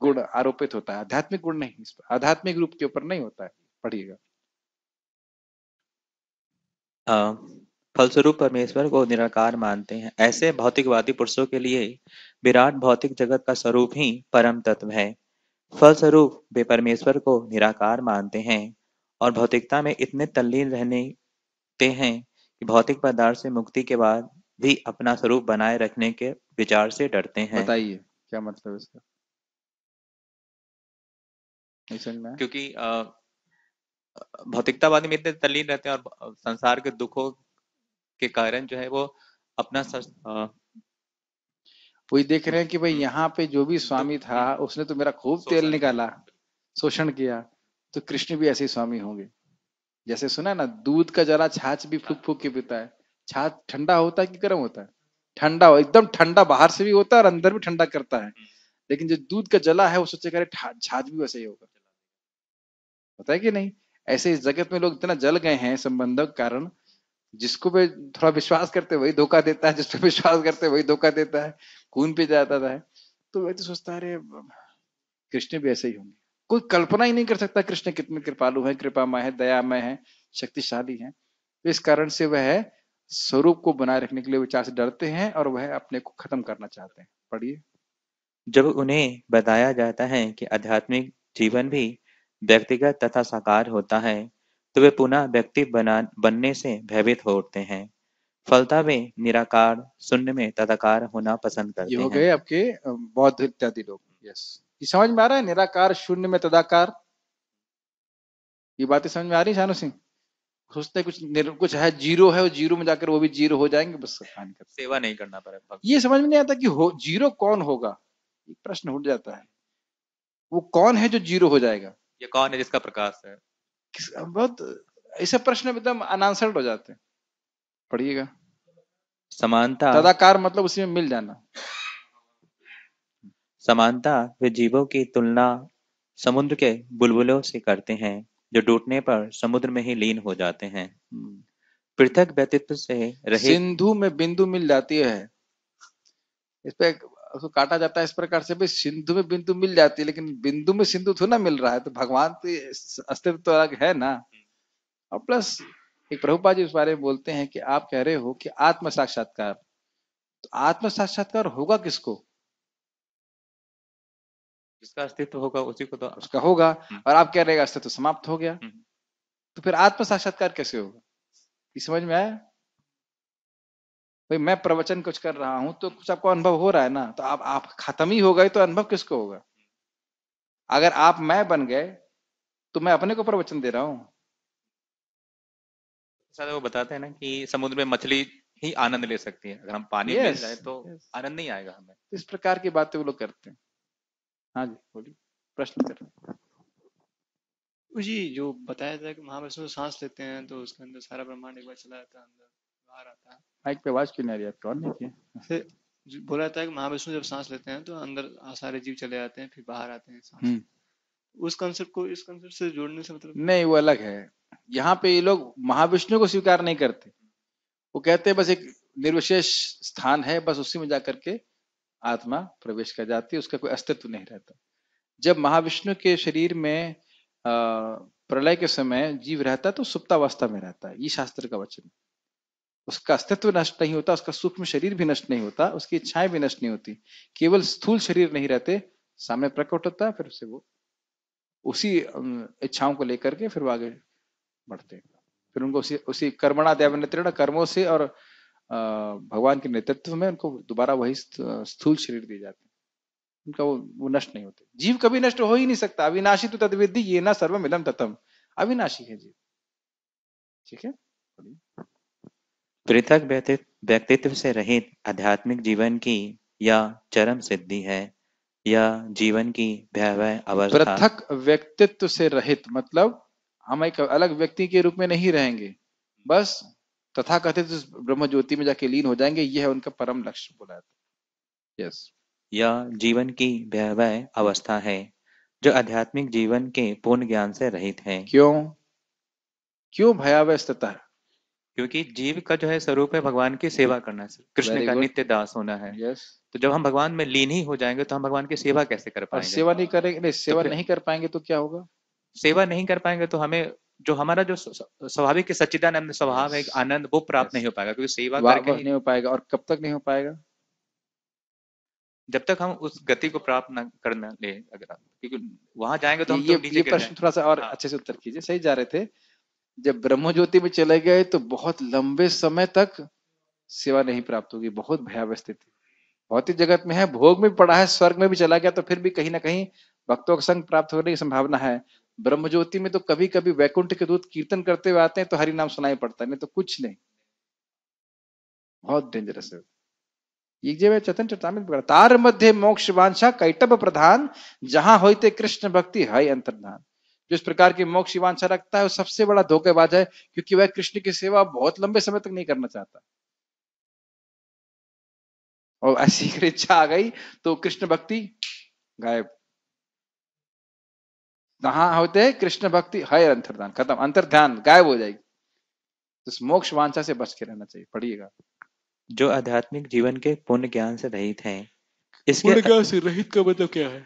गुण आरोपित होता है आध्यात्मिक गुण नहीं इस पर आध्यात्मिक रूप के ऊपर नहीं होता है पढ़िएगा फलस्वरूप परमेश्वर को निराकार मानते हैं ऐसे भौतिकवादी पुरुषों के लिए विराट भौतिक जगत का स्वरूप ही परम तत्व है फलस्वरूप वे परमेश्वर को निराकार मानते हैं और भौतिकता में इतने तल्लीन रहते हैं कि भौतिक पदार्थ से मुक्ति के बाद भी अपना स्वरूप बनाए रखने के विचार से डरते हैं बताइए क्या मतलब इसका क्योंकि भौतिकतावादी में इतने तल्लीन रहते हैं और संसार के दुखों के कारण जो है वो अपना वही देख रहे हैं कि भाई हम्म। यहाँ पे जो भी स्वामी था हम्म। उसने तो मेरा खूब तेल निकाला शोषण किया तो कृष्ण भी ऐसे ही स्वामी होंगे जैसे सुना ना दूध का जरा छाछ भी फूक फूक के पीता है छाछ ठंडा होता है कि गर्म होता है ठंडा हो एकदम ठंडा बाहर से भी होता है और अंदर भी ठंडा करता है हम्म। लेकिन जो दूध का जला है वो सोचे करे छाछ भी वैसे ही होगा पता है कि नहीं ऐसे इस जगत में लोग इतना जल गए हैं संबंधों के कारण जिसको भी थोड़ा विश्वास करते वही धोखा देता है जिस विश्वास करते वही धोखा देता है खून पे जाता था तो तो सोचता अरे कृष्ण भी ऐसे ही होंगे कोई कल्पना ही नहीं कर सकता कृष्ण कितने कृपालु हैं कृपामय है दयामय है शक्तिशाली है तो इस कारण से वह स्वरूप को बनाए रखने के लिए विचार से डरते हैं और वह अपने को खत्म करना चाहते हैं पढ़िए जब उन्हें बताया जाता है कि आध्यात्मिक जीवन भी व्यक्तिगत तथा साकार होता है तो वे पुनः व्यक्ति बना बनने से भयभीत होते हैं फलता में निराकार शून्य में तदाकार होना पसंद करते ये हो गए आपके बौद्ध इत्यादि लोग यस ये समझ में आ रहा है निराकार शून्य में तदाकार ये बातें समझ में आ रही शानू सिंह सोचते कुछ कुछ है जीरो है वो जीरो में जाकर वो भी जीरो हो जाएंगे बस कर सेवा नहीं करना पड़ेगा ये समझ में नहीं आता कि हो जीरो कौन होगा एक प्रश्न उठ जाता है वो कौन है जो जीरो हो जाएगा ये कौन है जिसका प्रकाश है बहुत ऐसे प्रश्न एकदम अनासर्ड हो जाते हैं पढ़िएगा समानता तदाकार मतलब उसी में मिल जाना समानता वे जीवों की तुलना समुद्र के बुलबुलों से करते हैं जो डूटने पर समुद्र में ही लीन हो जाते हैं हम्म। पृथक व्यक्तित्व से रहे सिंधु में बिंदु मिल जाती है इस पे उसको काटा जाता है इस प्रकार से भी सिंधु में बिंदु मिल जाती है लेकिन बिंदु में सिंधु थोड़ा मिल रहा है तो भगवान तो अस्तित्व तो अलग है ना और प्लस एक प्रभुपा जी उस बारे में बोलते हैं कि आप कह रहे हो कि आत्म साक्षात्कार तो आत्म साक्षात्कार होगा किसको जिसका अस्तित्व होगा उसी को तो उसका होगा हम्म। और आप कह रहे अस्तित्व समाप्त हो गया हम्म। तो फिर आत्म साक्षात्कार कैसे होगा ये समझ में आया भाई मैं प्रवचन कुछ कर रहा हूं तो कुछ आपको अनुभव हो रहा है ना तो आप आप खत्म ही हो गए तो अनुभव किसको होगा अगर आप मैं बन गए तो मैं अपने को प्रवचन दे रहा हूं सर वो बताते हैं ना कि समुद्र में मछली ही आनंद ले सकती है अगर हम पानी yes, में जाए तो yes. आनंद नहीं आएगा हमें इस प्रकार की बातें वो लोग करते हैं हाँ जी बोलिए प्रश्न कर जी जो बताया था कि महाविष्णु सांस लेते हैं तो उसके अंदर सारा ब्रह्मांड एक बार चला जाता है अंदर बाहर आता है माइक पे आवाज क्यों नहीं आ रही आपको तो नहीं किया बोला था कि महाविष्णु जब सांस लेते हैं तो अंदर सारे जीव चले जाते हैं फिर बाहर आते हैं सांस हम्म। उस कंसेप्ट को इस कंसेप्ट से जोड़ने से मतलब नहीं वो अलग है यहाँ पे ये लोग महाविष्णु को स्वीकार नहीं करते वो कहते हैं बस एक निर्विशेष स्थान है बस उसी में जाकर के आत्मा प्रवेश कर जाती है उसका कोई अस्तित्व नहीं रहता जब महाविष्णु के शरीर में प्रलय के समय जीव रहता है तो सुप्तावस्था में रहता है ये शास्त्र का वचन उसका अस्तित्व नष्ट नहीं होता उसका सूक्ष्म शरीर भी नष्ट नहीं होता उसकी इच्छाएं भी नष्ट नहीं होती केवल स्थूल शरीर नहीं रहते सामने प्रकट होता है फिर उसे वो उसी इच्छाओं को लेकर के फिर वो आगे बढ़ते हैं फिर उनको उसी उसी कर्मणा देव नेत्रण कर्मों से और भगवान के नेतृत्व में उनको दोबारा वही स्थूल शरीर दिए जाते हैं उनका वो वो नष्ट नहीं होते जीव कभी नष्ट हो ही नहीं सकता अविनाशी तो तदविधि ये ना सर्वम इलम तत्म अविनाशी है जीव ठीक है पृथक व्यक्तित्व से रहित आध्यात्मिक जीवन की या चरम सिद्धि है या जीवन की पृथक व्यक्तित्व से रहित मतलब हम एक अलग व्यक्ति के रूप में नहीं रहेंगे बस तथा कथित ब्रह्म ज्योति में जाके लीन हो जाएंगे यह है उनका परम लक्ष्य बोला यस या जीवन की व्यवहार अवस्था है जो आध्यात्मिक जीवन के पूर्ण ज्ञान से रहित है क्यों क्यों भयावह है क्योंकि जीव का जो है स्वरूप है भगवान की सेवा करना कृष्ण का नित्य दास होना है तो जब हम भगवान में लीन ही हो जाएंगे तो हम भगवान की सेवा कैसे कर पाएंगे सेवा नहीं करेंगे नहीं तो सेवा तो नहीं कर पाएंगे तो क्या होगा सेवा नहीं कर पाएंगे तो हमें जो हमारा जो स्वाभाविक सच्चिदानंद स्वभाव है आनंद वो प्राप्त नहीं हो पाएगा क्योंकि सेवा करके नहीं हो पाएगा और कब तक नहीं हो पाएगा जब तक हम उस गति को प्राप्त न करना ले अगर क्योंकि वहां जाएंगे तो हम ये, तो ये प्रश्न थोड़ा सा और हाँ। अच्छे से उत्तर कीजिए सही जा रहे थे जब ब्रह्म ज्योति में चले गए तो बहुत लंबे समय तक सेवा नहीं प्राप्त होगी बहुत भयावह स्थिति भौतिक जगत में है भोग में भी पड़ा है स्वर्ग में भी चला गया तो फिर भी कहीं ना कहीं भक्तों का संग प्राप्त होने की संभावना है ब्रह्म ज्योति में तो कभी कभी वैकुंठ के दूत कीर्तन करते हुए आते हैं तो हरि नाम सुनाई पड़ता है नहीं तो कुछ नहीं बहुत डेंजरस है चतन तार मध्य मोक्ष वांछा कैटब प्रधान जहां होते कृष्ण भक्ति हई अंतर्धान जिस प्रकार की मोक्ष वांछा रखता है वो सबसे बड़ा धोखेबाज है क्योंकि वह कृष्ण की सेवा बहुत लंबे समय तक नहीं करना चाहता और ऐसी इच्छा आ गई तो कृष्ण भक्ति गायब कहा होते हैं कृष्ण भक्ति है अंतर्ध्यान खत्म अंतर्ध्यान गायब हो जाएगी तो मोक्ष वांछा से बच के रहना चाहिए पढ़िएगा जो आध्यात्मिक जीवन के पूर्ण ज्ञान से रहित हैं इसके पूर्ण ज्ञान से रहित का मतलब क्या है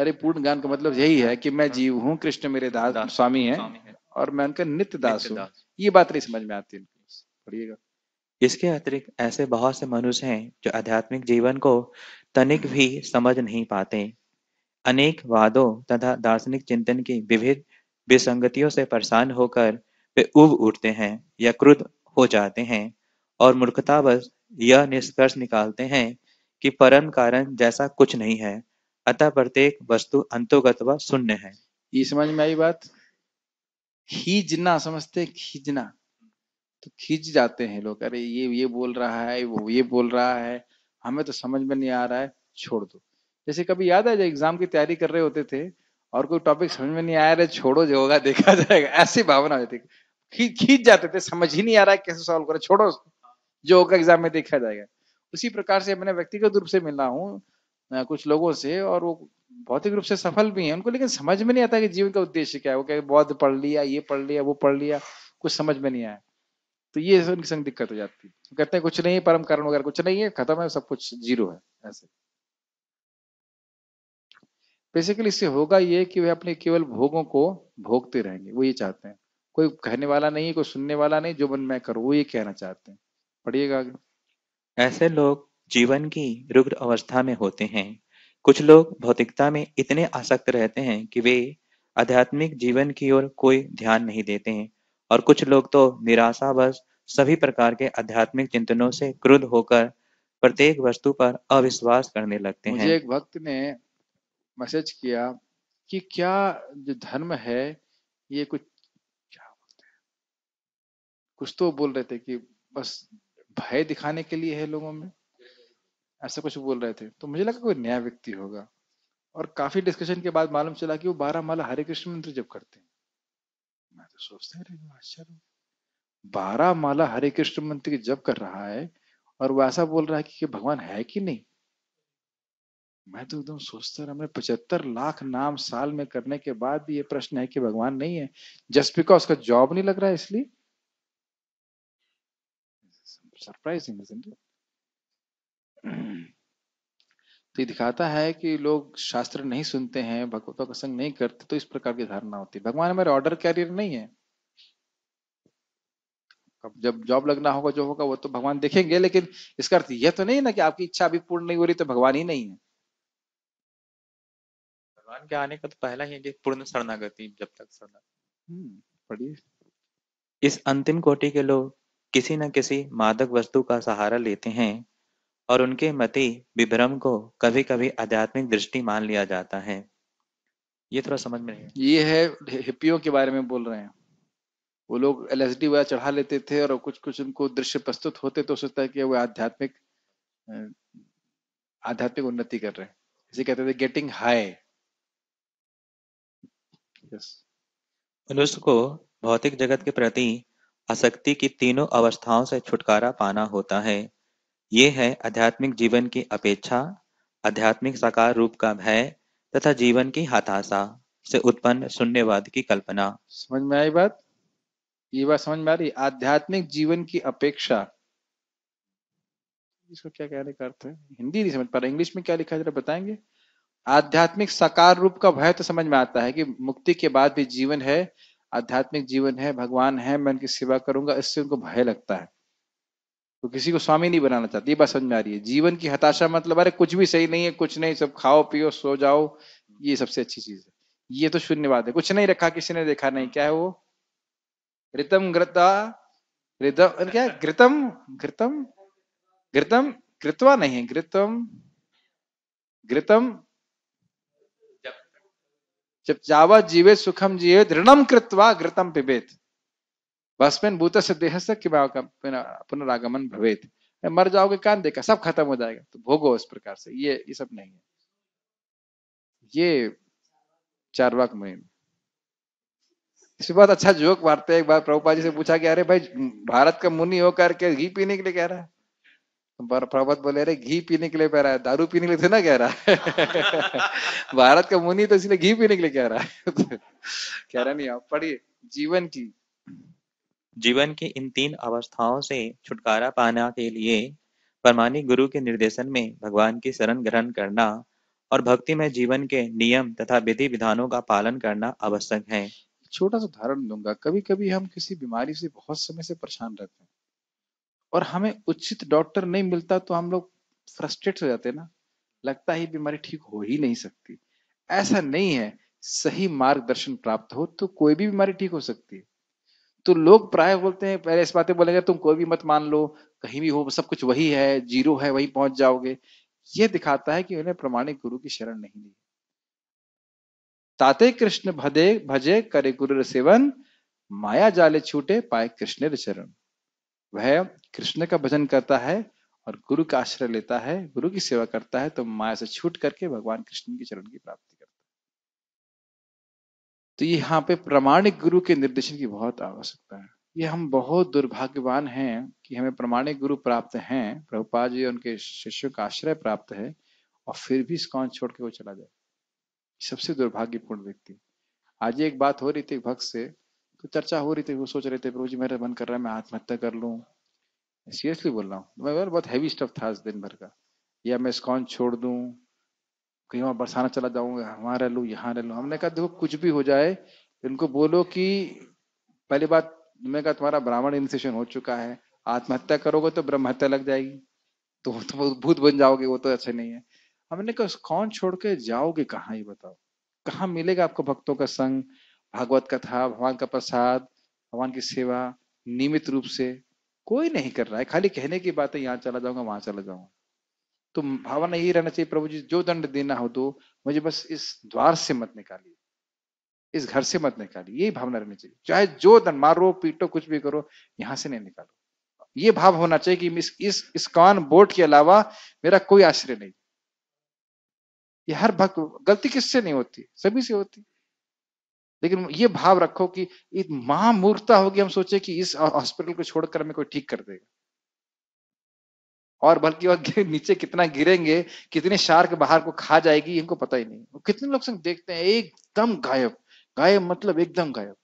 अरे पूर्ण ज्ञान का मतलब यही है कि मैं जीव हूँ कृष्ण मेरे दास, दास स्वामी है और मैं उनका नित्य दास हूँ ये बात नहीं समझ में आती है पढ़िएगा इसके अतिरिक्त ऐसे बहुत से मनुष्य हैं जो आध्यात्मिक जीवन को तनिक भी समझ नहीं पाते अनेक वादों तथा दार्शनिक चिंतन की विभिन्न विसंगतियों से परेशान होकर वे उब उठते हैं या क्रुद्ध हो जाते हैं और मूर्खतावश यह निष्कर्ष निकालते हैं कि परम कारण जैसा कुछ नहीं है अतः प्रत्येक वस्तु अंतोगत व शून्य है ये समझ में आई बात खींचना समझते खींचना तो खींच जाते हैं लोग अरे ये ये बोल रहा है वो ये बोल रहा है हमें तो समझ में नहीं आ रहा है छोड़ दो जैसे कभी याद है जब एग्जाम की तैयारी कर रहे होते थे और कोई टॉपिक समझ में नहीं आया रहे छोड़ो जो होगा देखा जाएगा ऐसी भावना होती थी खींच जाते थे समझ ही नहीं आ रहा है कैसे सॉल्व करो छोड़ो जो होगा एग्जाम में देखा जाएगा उसी प्रकार से मैंने व्यक्तिगत रूप से मिला हूँ कुछ लोगों से और वो भौतिक रूप से सफल भी है उनको लेकिन समझ में नहीं आता कि जीवन का उद्देश्य क्या है वो क्या बौद्ध पढ़ लिया ये पढ़ लिया वो पढ़ लिया कुछ समझ में नहीं आया तो ये उनके संग दिक्कत हो जाती है कहते हैं कुछ नहीं है परम कारण वगैरह कुछ नहीं है खत्म है सब कुछ जीरो है ऐसे बेसिकली इससे होगा ये कि वे अपने केवल भोगों को भोगते रहेंगे वो ये चाहते हैं कोई कहने वाला नहीं कोई सुनने वाला नहीं जो मन मैं करूँ वो ये कहना चाहते हैं पढ़िएगा आगे ऐसे लोग जीवन की रुग्र अवस्था में होते हैं कुछ लोग भौतिकता में इतने आसक्त रहते हैं कि वे आध्यात्मिक जीवन की ओर कोई ध्यान नहीं देते हैं और कुछ लोग तो निराशावश सभी प्रकार के आध्यात्मिक चिंतनों से क्रुद्ध होकर प्रत्येक वस्तु पर अविश्वास करने लगते मुझे हैं एक भक्त ने मैसेज किया कि क्या जो धर्म है ये कुछ क्या बोलते हैं कुछ तो बोल रहे थे कि बस भय दिखाने के लिए है लोगों में ऐसा कुछ बोल रहे थे तो मुझे लगा कोई नया व्यक्ति होगा और काफी डिस्कशन के बाद मालूम चला कि वो बारह माला हरे कृष्ण मंत्र जब करते हैं सोचते हैं आश्चर्य बारह माला हरे कृष्ण मंत्र की जब कर रहा है और वो ऐसा बोल रहा है कि भगवान है कि नहीं मैं तो एकदम सोचता रहा मैं पचहत्तर लाख नाम साल में करने के बाद भी ये प्रश्न है कि भगवान नहीं है जस्ट बिकॉज का जॉब नहीं लग रहा है इसलिए सरप्राइजिंग तो ये दिखाता है कि लोग शास्त्र नहीं सुनते हैं भगवतों का संग नहीं करते तो इस प्रकार की धारणा होती है भगवान हमारे ऑर्डर कैरियर नहीं है अब जब जॉब लगना होगा जो होगा वो तो भगवान देखेंगे लेकिन इसका अर्थ यह तो नहीं ना कि आपकी इच्छा अभी पूर्ण नहीं हो रही तो भगवान ही नहीं है भगवान के आने का तो पहला ही है पूर्ण शरणागति जब तक शरणागति हम्म, पढ़िए इस अंतिम कोटि के लोग किसी न किसी मादक वस्तु का सहारा लेते हैं और उनके मति विभ्रम को कभी कभी आध्यात्मिक दृष्टि मान लिया जाता है ये थोड़ा समझ में नहीं ये है हिप्पियों के बारे में बोल रहे हैं वो लोग एल एस डी वगैरह चढ़ा लेते थे और कुछ कुछ उनको दृश्य प्रस्तुत होते तो सोचता है कि वो आध्यात्मिक आध्यात्मिक उन्नति कर रहे हैं इसे कहते थे गेटिंग हाई मनुष्य को भौतिक जगत के प्रति आसक्ति की तीनों अवस्थाओं से छुटकारा पाना होता है ये है आध्यात्मिक जीवन की अपेक्षा आध्यात्मिक साकार रूप का भय तथा जीवन की हताशा से उत्पन्न शून्यवाद की कल्पना समझ में आई बात ये बात समझ में आ रही आध्यात्मिक जीवन की अपेक्षा इसको क्या कहने का अर्थ है हिंदी नहीं समझ पा रहा इंग्लिश में क्या लिखा है जरा बताएंगे आध्यात्मिक साकार रूप का भय तो समझ में आता है कि मुक्ति के बाद भी जीवन है आध्यात्मिक जीवन है भगवान है मैं उनकी सेवा करूंगा इससे उनको भय लगता है तो किसी को स्वामी नहीं बनाना चाहती ये बात समझ में आ रही है जीवन की हताशा मतलब अरे कुछ भी सही नहीं है कुछ नहीं सब खाओ पियो सो जाओ ये सबसे अच्छी चीज है ये तो शून्यवाद है कुछ नहीं रखा किसी ने देखा नहीं क्या है वो ऋतम ग्रता ऋतम क्या घृतम घृतम घृतम कृतवा नहीं है घृतम घृतम जब जावा जीवे सुखम जीवे ऋणम कृतवा घृतम पिबेत भस्मेन भूत से देह देहस्य पुनरागमन भवेत मर जाओगे कान देखा सब खत्म हो जाएगा तो भोगो इस प्रकार से ये ये सब नहीं है ये चारवाक मुहिम इसमें बहुत अच्छा जोक मारते एक बार प्रभुपा जी से पूछा गया अरे भाई भारत का मुनि हो करके घी पीने के लिए कह रहा है तो प्रभात बोले अरे घी पीने के लिए कह रहा है दारू पीने के लिए ना कह रहा है भारत का मुनि तो इसलिए घी पीने के लिए कह रहा है कह रहा नहीं आप पढ़िए जीवन की जीवन की इन तीन अवस्थाओं से छुटकारा पाना के लिए परमानी गुरु के निर्देशन में भगवान की शरण ग्रहण करना और भक्ति में जीवन के नियम तथा विधि विधानों का पालन करना आवश्यक है छोटा सा उदाहरण दूंगा कभी कभी हम किसी बीमारी से बहुत समय से परेशान रहते हैं और हमें उचित डॉक्टर नहीं मिलता तो हम लोग फ्रस्ट्रेट हो जाते ना लगता है बीमारी ठीक हो ही नहीं सकती ऐसा नहीं है सही मार्गदर्शन प्राप्त हो तो कोई भी बीमारी ठीक हो सकती है तो लोग प्राय बोलते हैं पहले इस बातें बोलेंगे तुम कोई भी मत मान लो कहीं भी हो सब कुछ वही है जीरो है वही पहुंच जाओगे ये दिखाता है कि उन्हें प्रमाणिक गुरु की शरण नहीं ली ताते कृष्ण भदे भजे करे गुरु सेवन माया जाले छूटे पाए कृष्ण चरण वह कृष्ण का भजन करता है और गुरु का आश्रय लेता है गुरु की सेवा करता है तो माया से छूट करके भगवान कृष्ण के चरण की प्राप्ति तो यहाँ पे प्रमाणिक गुरु के निर्देशन की बहुत आवश्यकता है ये हम बहुत दुर्भाग्यवान हैं कि हमें प्रमाणिक गुरु प्राप्त हैं प्रभुपा जी उनके शिष्यों का आश्रय प्राप्त है और फिर भी स्कॉन छोड़ के वो चला जाए सबसे दुर्भाग्यपूर्ण व्यक्ति आज एक बात हो रही थी भक्त से तो चर्चा हो रही थी वो सोच रहे थे प्रभु जी मेरा मन कर रहा है मैं आत्महत्या कर लू सीरियसली बोल रहा हूँ बहुत हैवी स्टफ था आज दिन भर का या मैं स्कॉन छोड़ दूँ कहीं वहां बरसाना चला जाऊंगा वहां रह लू यहाँ रह लू हमने कहा देखो कुछ भी हो जाए इनको बोलो कि पहली बात मैं कहा तुम्हारा ब्राह्मण इनिशिएशन हो चुका है आत्महत्या करोगे तो ब्रह्म हत्या लग जाएगी तो तो भूत बन जाओगे वो तो अच्छे नहीं है हमने कहा कौन छोड़ के जाओगे कहाँ ये बताओ कहाँ मिलेगा आपको भक्तों का संग भागवत कथा भगवान का प्रसाद भगवान की सेवा नियमित रूप से कोई नहीं कर रहा है खाली कहने की बात है यहाँ चला जाऊंगा वहां चला जाऊंगा तो भावना यही रहना चाहिए प्रभु जी जो दंड देना हो तो मुझे बस इस द्वार से मत निकालिए इस घर से मत निकालिए यही भावना रहनी चाहिए चाहे जो दंड मारो पीटो कुछ भी करो यहां से नहीं निकालो ये भाव होना चाहिए कि इस इस कान बोर्ड के अलावा मेरा कोई आश्रय नहीं ये हर भक्त गलती किससे नहीं होती सभी से होती लेकिन ये भाव रखो कि मां मूर्खता होगी हम सोचे कि इस हॉस्पिटल को छोड़कर हमें कोई ठीक कर देगा और बल्कि वह नीचे कितना गिरेंगे कितने शार्क बाहर को खा जाएगी इनको पता ही नहीं कितने लोग संग देखते हैं एकदम गायब गायब मतलब एकदम गायब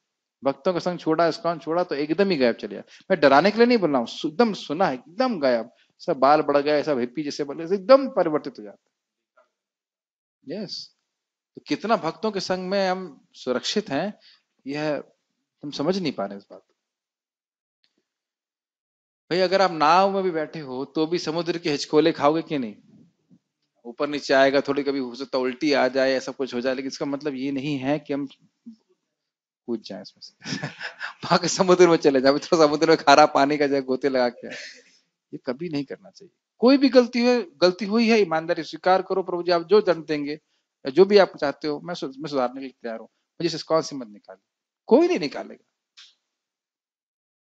भक्तों का संग छोड़ा स्कॉन छोड़ा तो एकदम ही गायब चले गया मैं डराने के लिए नहीं बोल रहा हूँ एकदम सुना है एकदम गायब सब बाल बढ़ गया सब हिप्पी जैसे बोले एकदम परिवर्तित हो जाता यस तो कितना भक्तों के संग में हम सुरक्षित हैं यह हम समझ नहीं पा रहे इस बात को भाई अगर आप नाव में भी बैठे हो तो भी समुद्र के हिचकोले खाओगे कि नहीं ऊपर नीचे आएगा थोड़ी कभी हो सकता उल्टी आ जाए ऐसा कुछ हो जाए लेकिन इसका मतलब ये नहीं है कि हम कूद जाए इसमें से बाकी समुद्र में चले जाए तो समुद्र में खारा पानी का जो गोते लगा के ये कभी नहीं करना चाहिए कोई भी गलती हुई गलती हुई है ईमानदारी स्वीकार करो प्रभु जी आप जो दंड देंगे जो भी आप चाहते हो मैं सु, मैं सुधारने के लिए तैयार हूँ मुझे कौन सी मत निकाले कोई नहीं निकालेगा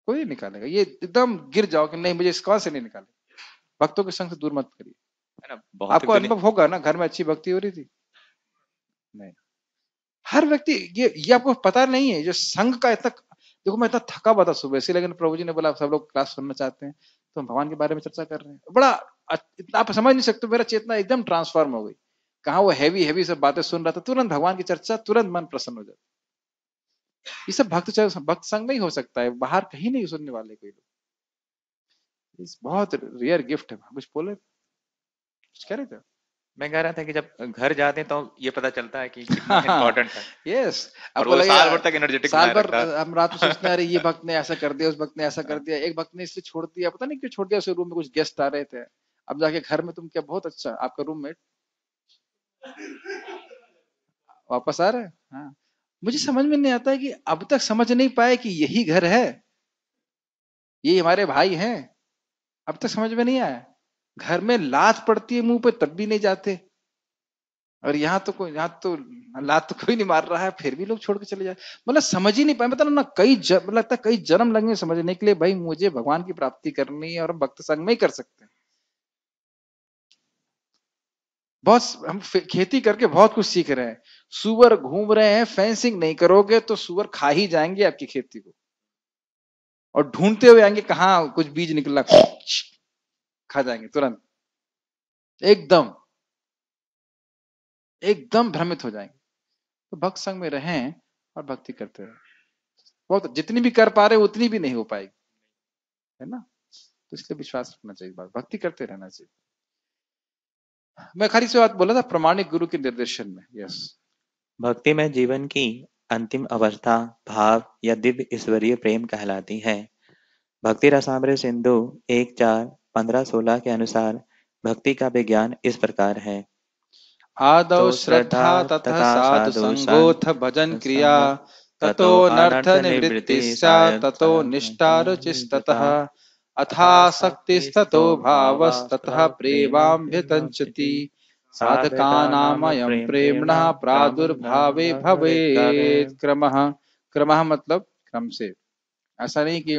कोई नहीं निकालेगा ये एकदम गिर जाओ कि नहीं मुझे इस कौन से नहीं निकाले भक्तों के संग से दूर मत करिए है ना आपको अनुभव होगा ना घर में अच्छी भक्ति हो रही थी नहीं हर व्यक्ति ये ये आपको पता नहीं है जो संघ का इतना देखो मैं इतना थका हुआ था सुबह से लेकिन प्रभु जी ने बोला सब लोग क्लास सुनना चाहते हैं तो हम भगवान के बारे में चर्चा कर रहे हैं बड़ा इतना आप समझ नहीं सकते मेरा चेतना एकदम ट्रांसफॉर्म हो गई कहा वो हैवी हैवी सब बातें सुन रहा था तुरंत भगवान की चर्चा तुरंत मन प्रसन्न हो जाता ये सब भक्त भक्त संग में ही हो सकता है बाहर कहीं नहीं सुनने वाले कोई लोग बहुत रेयर गिफ्ट है कुछ बोले कुछ कह रहे थे मैं कह रहा था कि जब घर जाते हैं तो ये पता चलता है कि इंपॉर्टेंट है यस अब साल भर तक एनर्जेटिक साल भर हम रात को सोचते अरे ये भक्त ने ऐसा कर दिया उस भक्त ने ऐसा कर हाँ। दिया एक भक्त ने छोड़ दिया पता नहीं क्यों छोड़ दिया रूम में कुछ गेस्ट आ रहे थे अब जाके घर में तुम क्या बहुत अच्छा आपका रूममेट वापस आ रहे हैं हाँ मुझे समझ में नहीं आता है कि अब तक समझ नहीं पाए कि यही घर है ये हमारे भाई हैं अब तक समझ में नहीं आया घर में लात पड़ती है मुंह पे तब भी नहीं जाते और यहाँ तो कोई यहाँ तो लात तो कोई नहीं मार रहा है फिर भी लोग छोड़ के चले जाए मतलब समझ ही नहीं पाए मतलब ना कई जब मतलब लगता है कई जन्म लगेंगे समझने के लिए भाई मुझे भगवान की प्राप्ति करनी है और हम भक्त संग में ही कर सकते हैं बहुत हम खेती करके बहुत कुछ सीख रहे हैं सुअर घूम रहे हैं फेंसिंग नहीं करोगे तो सुअर खा ही जाएंगे आपकी खेती को और ढूंढते हुए आएंगे कहा कुछ बीज निकला खा जाएंगे तुरंत एकदम एकदम भ्रमित हो जाएंगे तो भक्त संग में रहें और भक्ति करते रहे बहुत जितनी भी कर पा रहे उतनी भी नहीं हो पाएगी है ना तो इसलिए विश्वास रखना चाहिए बात भक्ति करते रहना चाहिए मैं खाली से बात बोला था प्रमाणिक गुरु के निर्देशन में यस भक्ति में जीवन की अंतिम अवस्था भाव या दिव्य ईश्वरीय प्रेम कहलाती है भक्ति रसामृत सिंधु एक चार पंद्रह सोलह के अनुसार भक्ति का विज्ञान इस प्रकार है आदौ तो श्रद्धा तथा साधु संगोथ भजन क्रिया ततो नर्थ निवृत्ति ततो निष्ठा रुचिस्ततः अथासक्तिस्ततो भावस्ततः प्रेमाभ्यतञ्चति साधकानामयं प्रेम्णः प्रादुर्भावे भवेत् क्रमः क्रमः मतलब क्रम से ऐसा नहीं कि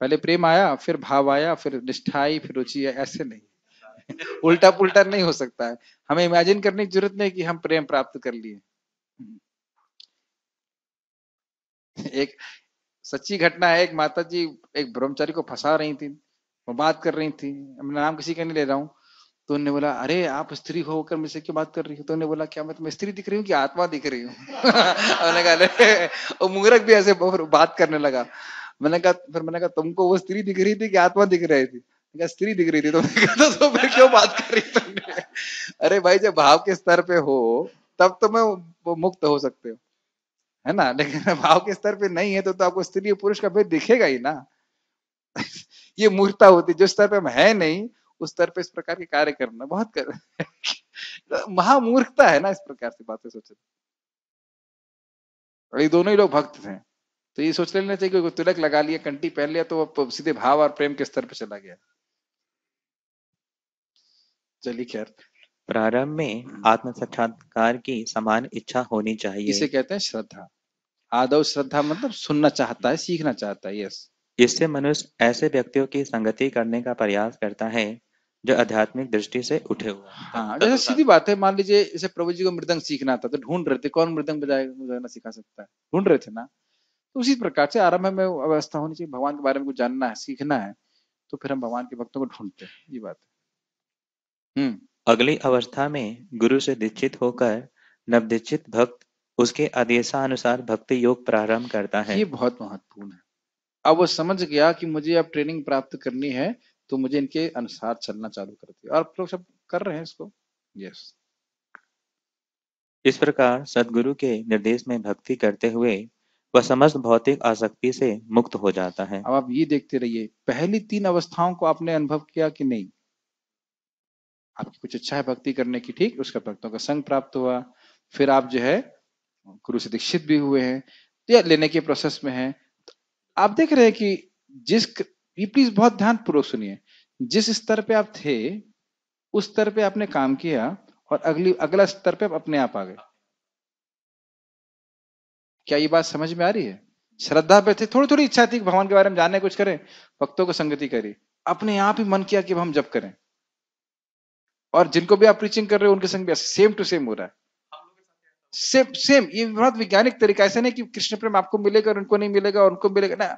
पहले प्रेम आया फिर भाव आया फिर निष्ठाई फिर रुचि ऐसे नहीं उल्टा पुल्टा नहीं हो सकता है हमें इमेजिन करने की जरूरत नहीं कि हम प्रेम प्राप्त कर लिए एक सच्ची घटना है एक माता जी एक ब्रह्मचारी को फंसा रही थी वो बात कर रही थी मैं नाम किसी का नहीं ले रहा हूँ तो उन्होंने बोला अरे आप स्त्री होकर मुझसे क्यों बात कर रही हो तो उन्होंने बोला क्या मैं तुम्हें स्त्री दिख रही हूँ कि आत्मा दिख रही हूँ मैंने कहा अरे और मुंगरक भी ऐसे बात करने लगा मैंने कहा फिर मैंने कहा तुमको वो स्त्री दिख रही थी कि आत्मा दिख रही थी स्त्री दिख रही थी तो मैंने कहा तो, तो फिर क्यों बात कर रही तुमने अरे भाई जब भाव के स्तर पे हो तब तो मैं वो मुक्त हो सकते हो है ना लेकिन भाव के स्तर पे नहीं है तो, तो आपको स्त्री और पुरुष का भेद दिखेगा ही ना ये मूर्ता होती जो स्तर पे हम है नहीं उस स्तर पर इस प्रकार के कार्य करना बहुत कर... तो महामूर्खता है ना इस प्रकार से बातें सोचते ये दोनों ही लोग भक्त थे तो ये सोच लेना चाहिए कि तिलक लगा लिया कंटी पहन लिया तो वो सीधे भाव और प्रेम के स्तर पर चला गया चलिए खैर प्रारंभ में हम्म। आत्म साक्षात्कार की समान इच्छा होनी चाहिए इसे कहते हैं श्रद्धा आदव श्रद्धा मतलब सुनना चाहता है सीखना चाहता है यस इससे मनुष्य ऐसे व्यक्तियों की संगति करने का प्रयास करता है जो आध्यात्मिक दृष्टि से उठे हुए हाँ जैसे अच्छा, तो सीधी बात है मान लीजिए जैसे प्रभु जी को मृदंग सीखना था तो ढूंढ रहे थे कौन मृदंग बजाएगा सिखा सकता है ढूंढ रहे थे ना तो उसी प्रकार से आरंभ में अवस्था होनी चाहिए भगवान के बारे में कुछ जानना है सीखना है तो फिर हम भगवान के भक्तों को ढूंढते हैं ये बात है हम्म अगली अवस्था में गुरु से दीक्षित होकर नवदीक्षित भक्त उसके आदेशानुसार भक्ति योग प्रारंभ करता है ये बहुत महत्वपूर्ण है अब वो समझ गया कि मुझे अब ट्रेनिंग प्राप्त करनी है तो मुझे इनके अनुसार चलना चालू कर दिया और लोग सब कर रहे हैं इसको यस इस प्रकार सदगुरु के निर्देश में भक्ति करते हुए वह समस्त भौतिक आसक्ति से मुक्त हो जाता है अब आप ये देखते रहिए पहली तीन अवस्थाओं को आपने अनुभव किया कि नहीं आपकी कुछ इच्छा है भक्ति करने की ठीक उसका भक्तों का संग प्राप्त हुआ फिर आप जो है गुरु से दीक्षित भी हुए हैं या लेने के प्रोसेस में है तो आप देख रहे हैं कि जिस ये प्लीज बहुत ध्यान पूर्वक सुनिए जिस स्तर पे आप थे उस स्तर पे आपने काम किया और अगली अगला स्तर पे आप अपने आप आ गए क्या ये बात समझ में आ रही है श्रद्धा पे थे थोड़ी थोड़ी इच्छा थी कि भगवान के बारे में जानने कुछ करें भक्तों को संगति करी अपने आप ही मन किया कि हम जब करें और जिनको भी आप प्रीचिंग कर रहे हो उनके संग भी सेम टू सेम हो रहा है सेम सेम ये बहुत वैज्ञानिक तरीका ऐसा नहीं कि कृष्ण प्रेम आपको मिलेगा और उनको नहीं मिलेगा और उनको मिलेगा ना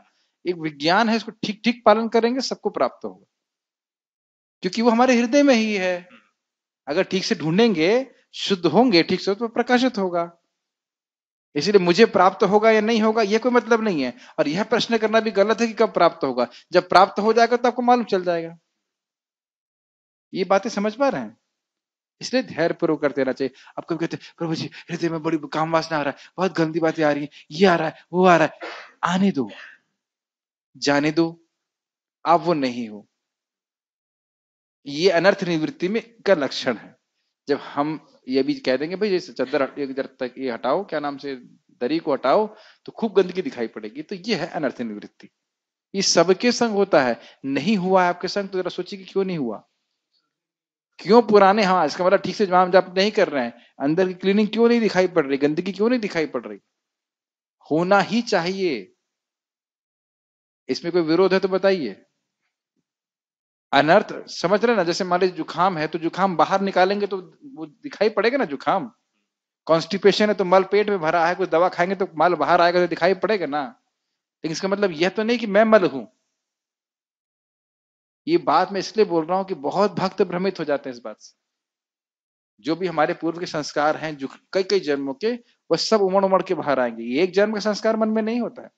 एक विज्ञान है इसको ठीक ठीक पालन करेंगे सबको प्राप्त होगा क्योंकि वो हमारे हृदय में ही है अगर ठीक से ढूंढेंगे शुद्ध होंगे ठीक से तो प्रकाशित होगा इसीलिए मुझे प्राप्त होगा या नहीं होगा यह कोई मतलब नहीं है और यह प्रश्न करना भी गलत है कि कब प्राप्त होगा जब प्राप्त हो जाएगा तो आपको मालूम चल जाएगा ये बातें समझ पा रहे हैं इसलिए धैर्य पूर्व करते रहना चाहिए आप कभी कहते प्रभु जी हृदय में बड़ी काम वासना आ रहा है बहुत गंदी बातें आ रही है ये आ रहा है वो आ रहा है आने दो जाने दो आप वो नहीं हो ये अनर्थ निवृत्ति में का लक्षण है जब हम ये भी कह देंगे भाई जैसे चदर एक दर तक ये हटाओ क्या नाम से दरी को हटाओ तो खूब गंदगी दिखाई पड़ेगी तो ये है अनर्थ निवृत्ति ये सबके संग होता है नहीं हुआ है आपके संग तो जरा सोचिए क्यों नहीं हुआ क्यों पुराने हाँ इसका मतलब ठीक से जवाब जाप नहीं कर रहे हैं अंदर की क्लीनिंग क्यों नहीं दिखाई पड़ रही गंदगी क्यों नहीं दिखाई पड़ रही होना ही चाहिए इसमें कोई विरोध है तो बताइए अनर्थ समझ रहे ना जैसे मान लीजिए जुकाम है तो जुकाम बाहर निकालेंगे तो वो दिखाई पड़ेगा ना जुकाम कॉन्स्टिपेशन है तो मल पेट में भरा है कुछ दवा खाएंगे तो मल बाहर आएगा तो दिखाई पड़ेगा ना लेकिन इसका मतलब यह तो नहीं कि मैं मल हूं ये बात मैं इसलिए बोल रहा हूं कि बहुत भक्त भ्रमित हो जाते हैं इस बात से जो भी हमारे पूर्व के संस्कार हैं जो कई कई जन्मों के वह सब उमड़ उमड़ के बाहर आएंगे एक जन्म का संस्कार मन में नहीं होता है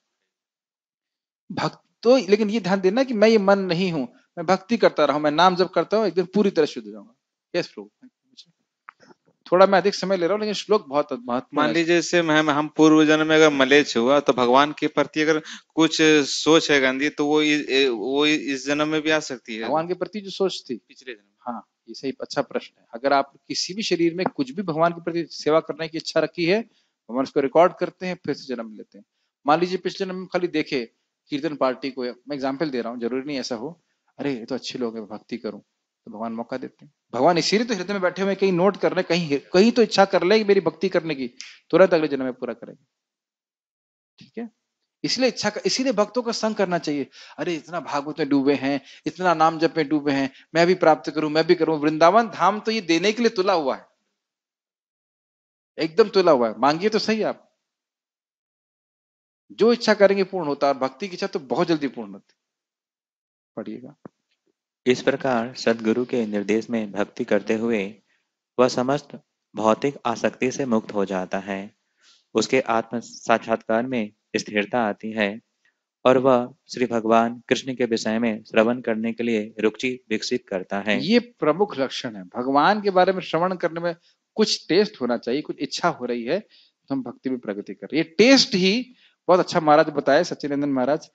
भक्त तो लेकिन ये ध्यान देना कि मैं ये मन नहीं हूँ मैं भक्ति करता रहा मैं नाम जब करता हूँ एक दिन पूरी तरह शुद्ध जाऊंगा यस प्रभु थोड़ा मैं अधिक समय ले रहा हूँ लेकिन श्लोक बहुत महत्व मान लीजिए जैसे मैं हम पूर्व जन्म में अगर मलेच हुआ तो भगवान के प्रति अगर कुछ सोच है गांधी तो वो वो इस जन्म में भी आ सकती है भगवान के प्रति जो सोच थी पिछले जन्म हाँ ये सही अच्छा प्रश्न है अगर आप किसी भी शरीर में कुछ भी भगवान के प्रति सेवा करने की इच्छा रखी है भगवान उसको रिकॉर्ड करते हैं फिर से जन्म लेते हैं मान लीजिए पिछले जन्म खाली देखे कीर्तन पार्टी को मैं एग्जाम्पल दे रहा हूँ जरूरी नहीं ऐसा हो अरे ये तो अच्छे लोग हैं भक्ति करूं तो भगवान मौका देते हैं भगवान इसीलिए तो हृदय में बैठे हुए कहीं नोट कर रहे कहीं कहीं तो इच्छा कर ले मेरी भक्ति करने की तुरंत अगले जन्म में पूरा करेंगे ठीक है इसलिए इच्छा इसीलिए भक्तों का संग करना चाहिए अरे इतना भागवत में डूबे हैं इतना नाम जप में डूबे हैं मैं भी प्राप्त करूं मैं भी करूं वृंदावन धाम तो ये देने के लिए तुला हुआ है एकदम तुला हुआ है मांगिए तो सही आप जो इच्छा करेंगे पूर्ण होता है और भक्ति की इच्छा तो बहुत जल्दी पूर्ण होती पढ़िएगा इस प्रकार सदगुरु के निर्देश में भक्ति करते हुए वह समस्त भौतिक आसक्ति से मुक्त हो जाता है उसके आत्म साक्षात्कार में स्थिरता आती है और वह श्री भगवान कृष्ण के विषय में श्रवण करने के लिए रुचि विकसित करता है ये प्रमुख लक्षण है भगवान के बारे में श्रवण करने में कुछ टेस्ट होना चाहिए कुछ इच्छा हो रही है तो हम भक्ति में प्रगति कर रहे हैं टेस्ट ही बहुत अच्छा महाराज बताया Sachinandan Maharaj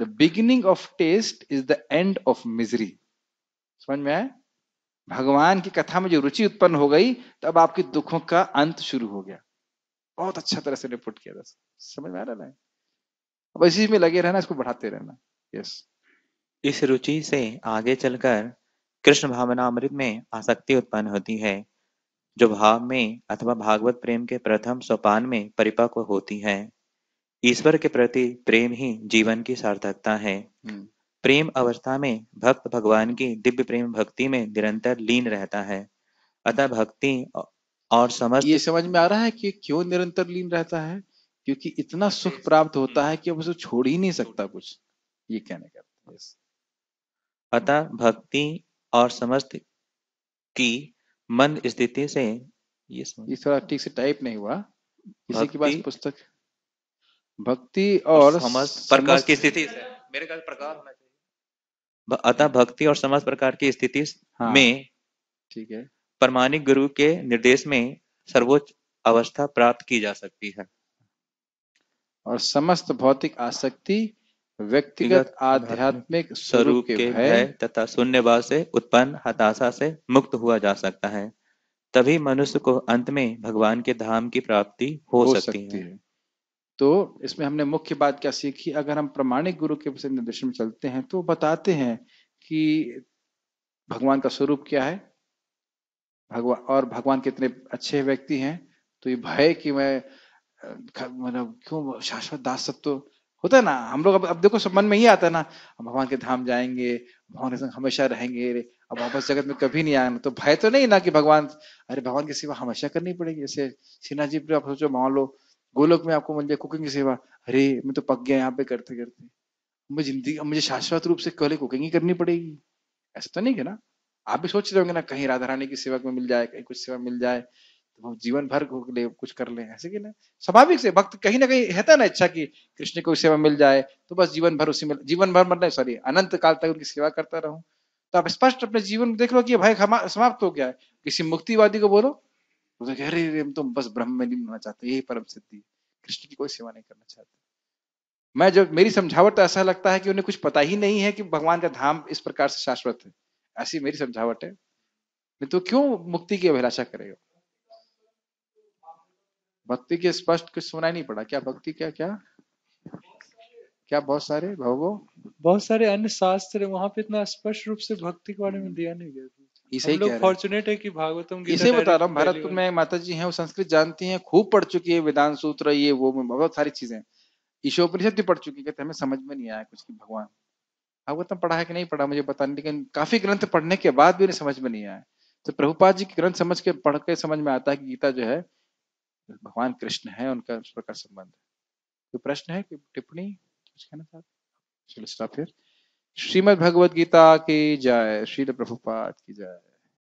the beginning of taste is the end of misery समझ में आए भगवान की कथा में जो रुचि उत्पन्न हो गई तब आपके दुखों का अंत शुरू हो गया बहुत अच्छा तरह से रिपोर्ट किया था समझ में आ रहा है अब इसी में लगे रहना इसको बढ़ाते रहना यस इस रुचि से आगे चलकर कृष्ण भावना अमृत में आसक्ति उत्पन्न होती है जो भाव में अथवा भागवत प्रेम के प्रथम सोपान में परिपक्व होती है ईश्वर के प्रति प्रेम ही जीवन की सार्थकता है हम्म। प्रेम अवस्था में भक्त भगवान की दिव्य प्रेम भक्ति में निरंतर लीन रहता है अतः भक्ति और समझ ये समझ में आ रहा है कि क्यों निरंतर लीन रहता है क्योंकि इतना सुख प्राप्त होता हम्म। है कि अब उसे छोड़ ही नहीं सकता कुछ ये कहने का अतः भक्ति और समस्त की मंद स्थिति से ये थोड़ा ठीक से टाइप नहीं हुआ इसी के पास पुस्तक भक्ति तो और समस्त प्रकार की स्थिति मेरे ख्याल प्रकार होना चाहिए अतः भक्ति और समस्त प्रकार की स्थिति हाँ, में ठीक है प्रमाणिक गुरु के निर्देश में सर्वोच्च अवस्था प्राप्त की जा सकती है और समस्त भौतिक आसक्ति व्यक्तिगत आध्यात्मिक स्वरूप के भय तथा शून्यवाद से उत्पन्न हताशा से मुक्त हुआ जा सकता है तभी मनुष्य को अंत में भगवान के धाम की प्राप्ति हो, हो सकती, सकती है, है। तो इसमें हमने मुख्य बात क्या सीखी अगर हम प्रमाणिक गुरु के निर्देशन में चलते हैं तो बताते हैं कि भगवान का स्वरूप क्या है भगवान और भगवान कितने अच्छे व्यक्ति हैं तो ये भय कि मैं मतलब क्यों शाश्वत दास सब तो होता है ना हम लोग अब अब देखो सब मन में ही आता है ना भगवान के धाम जाएंगे भगवान के संग हमेशा रहेंगे अब वापस जगत में कभी नहीं आएंगे तो भय तो नहीं ना कि भगवान अरे भगवान की सेवा हमेशा करनी पड़ेगी जैसे सिन्हा जी आप सोचो मान लो गोलोक में आपको मिल जाए कुकिंग की सेवा अरे मैं तो पक गया यहाँ पे करते करते मुझे जिंदगी मुझे शाश्वत रूप से पहले कुकिंग ही करनी पड़ेगी ऐसा तो नहीं है ना आप भी सोच रहे होंगे ना कहीं राधा रानी की सेवा में मिल जाए कहीं कुछ सेवा मिल जाए तो हम जीवन भर ले कुछ कर ले ऐसे कि ना स्वाभाविक से भक्त कहीं ना कहीं रहता है ना इच्छा की कृष्ण को सेवा मिल जाए तो बस जीवन भर उसी में जीवन भर मतलब सॉरी अनंत काल तक उनकी सेवा करता रहूं तो आप स्पष्ट अपने जीवन में देख लो कि भाई समाप्त हो गया है किसी मुक्तिवादी को बोलो अरे अरे हम तो बस ब्रह्म में लीन होना चाहते यही परम सिद्धि कृष्ण की कोई सेवा नहीं करना चाहते मैं जब मेरी समझावट तो ऐसा लगता है कि उन्हें कुछ पता ही नहीं है कि भगवान का धाम इस प्रकार से शाश्वत है ऐसी मेरी समझावट है नहीं तो क्यों मुक्ति की अभिलाषा हो भक्ति के स्पष्ट कुछ सुना ही नहीं पड़ा क्या भक्ति क्या क्या क्या बहुत सारे भवो बहुत सारे अन्य शास्त्र वहां पे इतना स्पष्ट रूप से भक्ति के बारे में दिया नहीं गया ये सही कह फॉर्चुनेट है कि भागवतम इसे बता रहा हूँ भरतपुर में माता जी है वो संस्कृत जानती है खूब पढ़ चुकी है वेदान सूत्र ये वो बहुत सारी चीजें ईशोपनिषद भी पढ़ चुकी है हमें समझ में नहीं आया कुछ की भगवान भागवतम पढ़ा है कि नहीं पढ़ा मुझे पता नहीं लेकिन काफी ग्रंथ पढ़ने के बाद भी उन्हें समझ में नहीं आया तो प्रभुपाद जी के ग्रंथ समझ के पढ़ के समझ में आता है कि गीता जो है भगवान कृष्ण है उनका उस प्रकार संबंध है कोई प्रश्न है कोई टिप्पणी कुछ कहना चाहते चलो स्टॉप फिर श्रीमद् भगवद गीता की जय श्री प्रभुपाद की जय